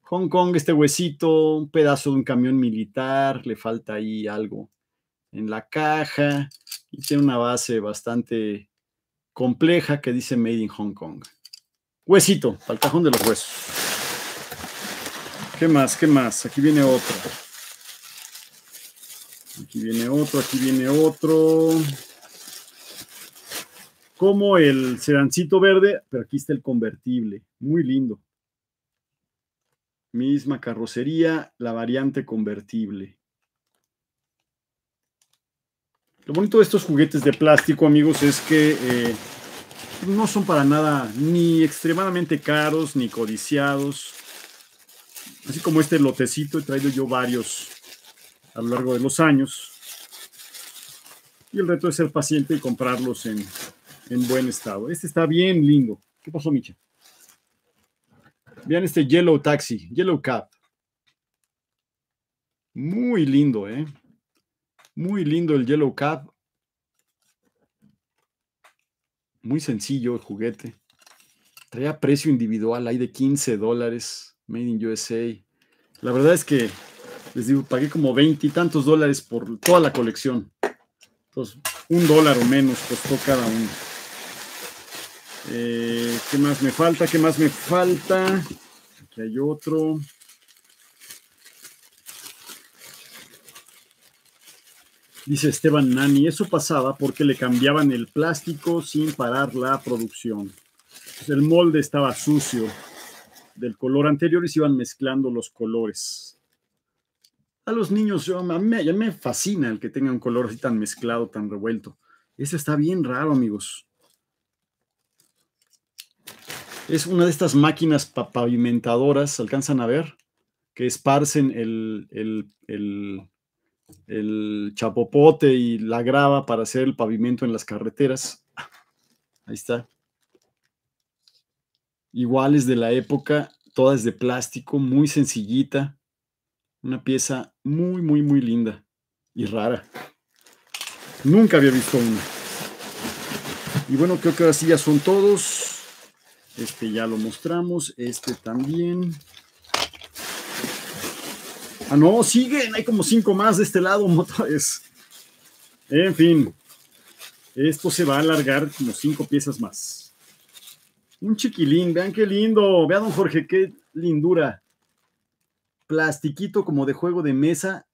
Hong Kong, este huesito, un pedazo de un camión militar, le falta ahí algo en la caja y tiene una base bastante compleja que dice Made in Hong Kong. Huesito, faltajón cajón de los huesos. ¿Qué más? ¿Qué más? Aquí viene otro. Aquí viene otro, aquí viene otro. Como el cerancito verde, pero aquí está el convertible. Muy lindo. Misma carrocería, la variante convertible. Lo bonito de estos juguetes de plástico, amigos, es que eh, no son para nada ni extremadamente caros ni codiciados. Así como este lotecito, he traído yo varios a lo largo de los años. Y el reto es ser paciente y comprarlos en, buen estado. Este está bien lindo. ¿Qué pasó, Micha? Vean este Yellow Taxi, Yellow Cab. Muy lindo, ¿eh? Muy lindo el Yellow Cap. Muy sencillo el juguete. Traía precio individual Hay de 15 dólares. Made in USA. La verdad es que, les digo, pagué como 20 y tantos dólares por toda la colección. Entonces, pues, un dólar o menos costó cada uno. Eh, ¿Qué más me falta? ¿Qué más me falta? Aquí hay otro. Dice Esteban Nani, eso pasaba porque le cambiaban el plástico sin parar la producción. Pues el molde estaba sucio del color anterior y se iban mezclando los colores. A los niños, yo, a me fascina el que tenga un color así tan mezclado, tan revuelto. Eso está bien raro, amigos. Es una de estas máquinas pavimentadoras, alcanzan a ver, que esparcen el el chapopote y la grava para hacer el pavimento en las carreteras. Ahí está. Iguales de la época, todas de plástico, muy sencillita. Una pieza muy, muy, muy linda y rara. Nunca había visto una. Y bueno, creo que ahora sí ya son todos. Este ya lo mostramos. Este también. Ah, no, siguen, hay como cinco más de este lado, motores. En fin, esto se va a alargar como cinco piezas más. Un chiquilín, vean qué lindo, vean don Jorge, qué lindura. Plastiquito como de juego de mesa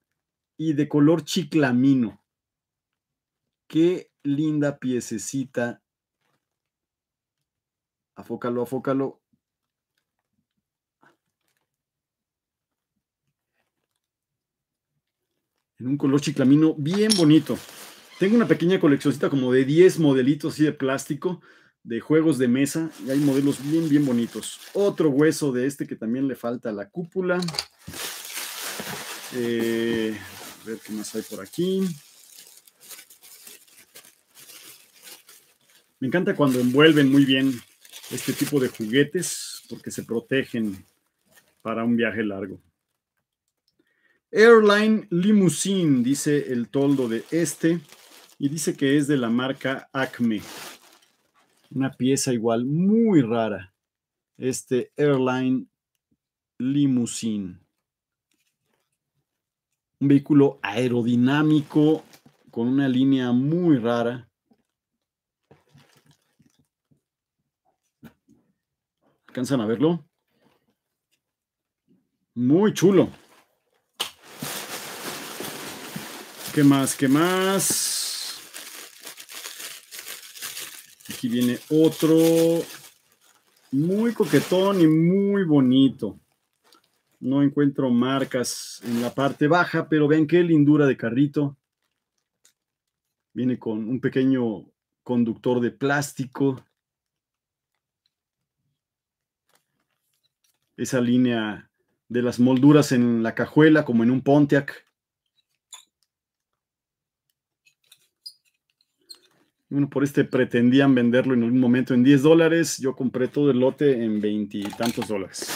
y de color chiclamino. Qué linda piececita. Afócalo, afócalo. en un color chiclamino bien bonito. Tengo una pequeña coleccioncita como de 10 modelitos así de plástico de juegos de mesa y hay modelos bien, bien bonitos. Otro hueso de este que también le falta la cúpula. Eh, a ver qué más hay por aquí. Me encanta cuando envuelven muy bien este tipo de juguetes porque se protegen para un viaje largo. Airline Limousine, dice el toldo de este, y dice que es de la marca Acme. Una pieza igual muy rara. Este Airline Limousine. Un vehículo aerodinámico con una línea muy rara. ¿Alcanzan a verlo? Muy chulo. ¿Qué más? ¿Qué más? Aquí viene otro muy coquetón y muy bonito. No encuentro marcas en la parte baja, pero ven qué lindura de carrito. Viene con un pequeño conductor de plástico. Esa línea de las molduras en la cajuela, como en un Pontiac. Bueno, por este pretendían venderlo en un momento en 10 dólares. Yo compré todo el lote en veintitantos dólares.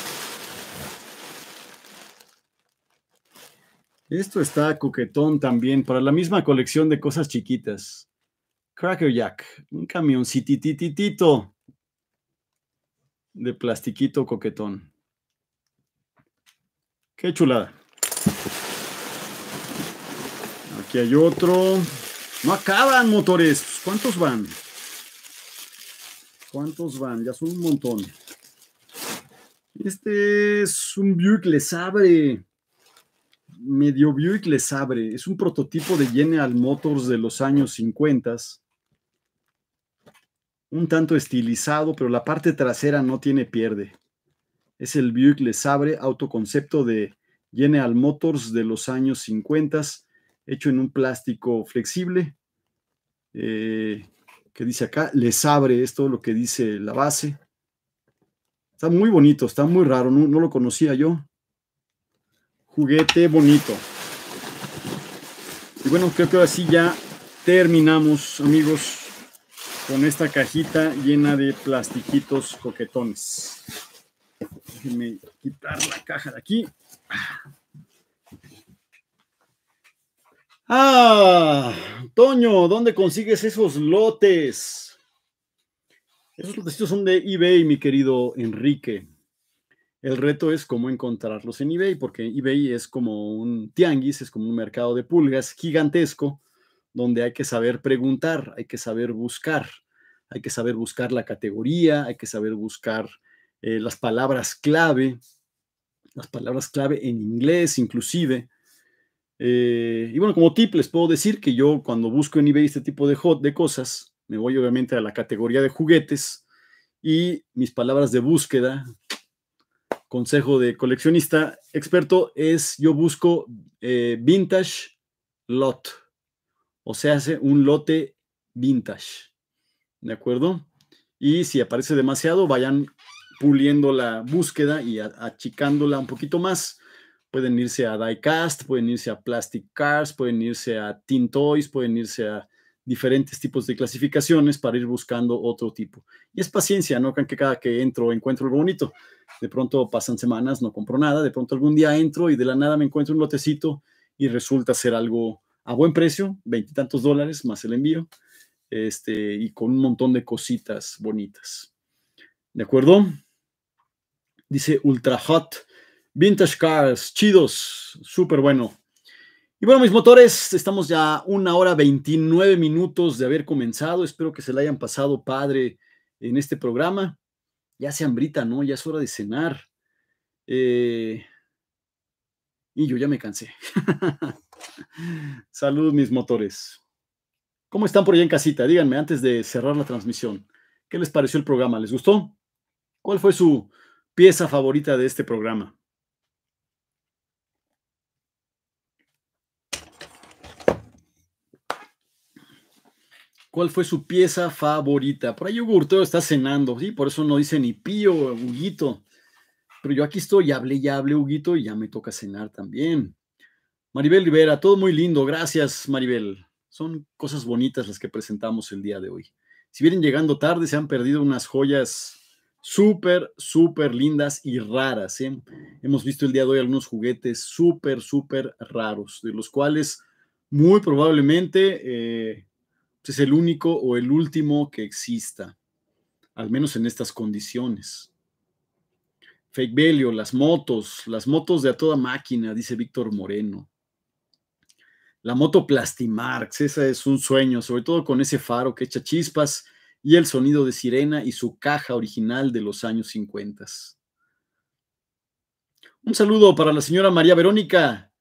Esto está coquetón también para la misma colección de cosas chiquitas. Cracker Jack, un camioncitititito de plastiquito coquetón. Qué chulada. Aquí hay otro. No acaban motores. ¿Cuántos van? ¿Cuántos van? Ya son un montón. Este es un Buick Les Abre. Medio Buick Les Abre. Es un prototipo de General Motors de los años 50 un tanto estilizado, pero la parte trasera no tiene pierde. Es el Buick Les Abre, autoconcepto de General Motors de los años 50 hecho en un plástico flexible, qué eh, que dice acá, les abre, esto lo que dice la base. Está muy bonito, está muy raro, no, lo conocía yo. Juguete bonito. Y bueno, creo que así ya terminamos, amigos, con esta cajita llena de plastiquitos coquetones. Déjenme quitar la caja de aquí. Ah, Toño, ¿dónde consigues esos lotes? Esos lotes son de eBay, mi querido Enrique. El reto es cómo encontrarlos en eBay, porque eBay es como un tianguis, es como un mercado de pulgas gigantesco, donde hay que saber preguntar, hay que saber buscar, hay que saber buscar la categoría, hay que saber buscar eh, las palabras clave, las palabras clave en inglés inclusive eh, y bueno, como tip les puedo decir que yo cuando busco en eBay este tipo de, hot, de cosas, me voy obviamente a la categoría de juguetes y mis palabras de búsqueda, consejo de coleccionista experto, es yo busco eh, vintage lot, o sea, hace un lote vintage, ¿de acuerdo? Y si aparece demasiado, vayan puliendo la búsqueda y achicándola un poquito más Pueden irse a Diecast, pueden irse a Plastic Cars, pueden irse a Teen Toys, pueden irse a diferentes tipos de clasificaciones para ir buscando otro tipo. Y es paciencia, ¿no? Que cada que entro encuentro algo bonito. De pronto pasan semanas, no compro nada, de pronto algún día entro y de la nada me encuentro un lotecito y resulta ser algo a buen precio, veintitantos dólares más el envío, este, y con un montón de cositas bonitas. ¿De acuerdo? Dice Ultra Hot. Vintage Cars, chidos, súper bueno. Y bueno, mis motores, estamos ya una hora 29 minutos de haber comenzado. Espero que se la hayan pasado padre en este programa. Ya se hambrita, ¿no? Ya es hora de cenar. Eh, y yo ya me cansé. Salud, mis motores. ¿Cómo están por allá en casita? Díganme antes de cerrar la transmisión. ¿Qué les pareció el programa? ¿Les gustó? ¿Cuál fue su pieza favorita de este programa? ¿Cuál fue su pieza favorita? Por ahí Hugo está cenando, ¿sí? Por eso no dice ni pío, Huguito. Pero yo aquí estoy, ya hablé, ya hablé, Huguito, y ya me toca cenar también. Maribel Rivera, todo muy lindo. Gracias, Maribel. Son cosas bonitas las que presentamos el día de hoy. Si vienen llegando tarde, se han perdido unas joyas súper, súper lindas y raras. ¿eh? Hemos visto el día de hoy algunos juguetes súper, súper raros, de los cuales muy probablemente eh, es el único o el último que exista, al menos en estas condiciones. Fake Belio, las motos, las motos de a toda máquina, dice Víctor Moreno. La moto Plastimarx, esa es un sueño, sobre todo con ese faro que echa chispas y el sonido de sirena y su caja original de los años 50. Un saludo para la señora María Verónica,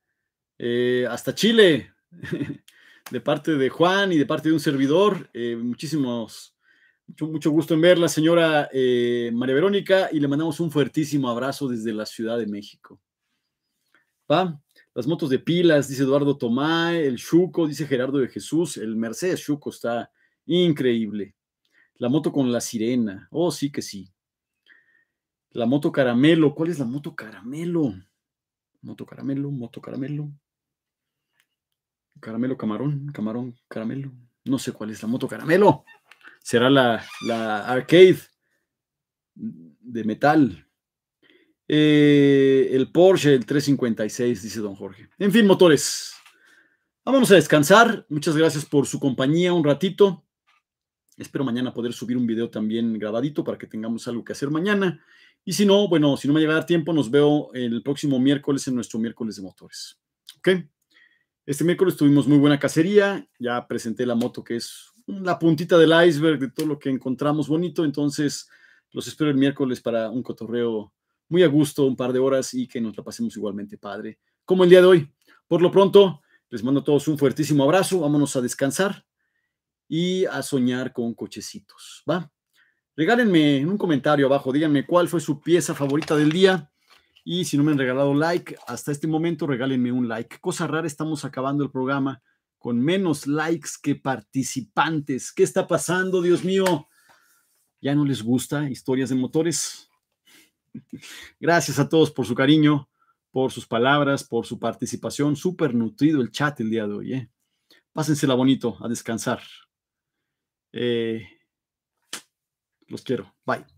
eh, hasta Chile. de parte de Juan y de parte de un servidor. Eh, muchísimos, mucho, gusto en verla, señora eh, María Verónica, y le mandamos un fuertísimo abrazo desde la Ciudad de México. Las motos de pilas, dice Eduardo Tomá el Chuco, dice Gerardo de Jesús, el Mercedes Chuco está increíble. La moto con la sirena, oh sí que sí. La moto caramelo, ¿cuál es la moto caramelo? Moto caramelo, moto caramelo. Caramelo, camarón, camarón, caramelo. No sé cuál es la moto caramelo. Será la, la arcade de metal. Eh, el Porsche, el 356, dice don Jorge. En fin, motores. Ah, vamos a descansar. Muchas gracias por su compañía un ratito. Espero mañana poder subir un video también grabadito para que tengamos algo que hacer mañana. Y si no, bueno, si no me llega a dar tiempo, nos veo el próximo miércoles en nuestro miércoles de motores. ¿Ok? Este miércoles tuvimos muy buena cacería, ya presenté la moto que es la puntita del iceberg de todo lo que encontramos bonito, entonces los espero el miércoles para un cotorreo muy a gusto, un par de horas y que nos la pasemos igualmente padre, como el día de hoy. Por lo pronto, les mando a todos un fuertísimo abrazo, vámonos a descansar y a soñar con cochecitos, ¿va? Regálenme en un comentario abajo, díganme cuál fue su pieza favorita del día y si no me han regalado like, hasta este momento regálenme un like. Cosa rara, estamos acabando el programa con menos likes que participantes. ¿Qué está pasando, Dios mío? ¿Ya no les gusta historias de motores? Gracias a todos por su cariño, por sus palabras, por su participación. Súper nutrido el chat el día de hoy. ¿eh? Pásensela bonito, a descansar. Eh, los quiero. Bye.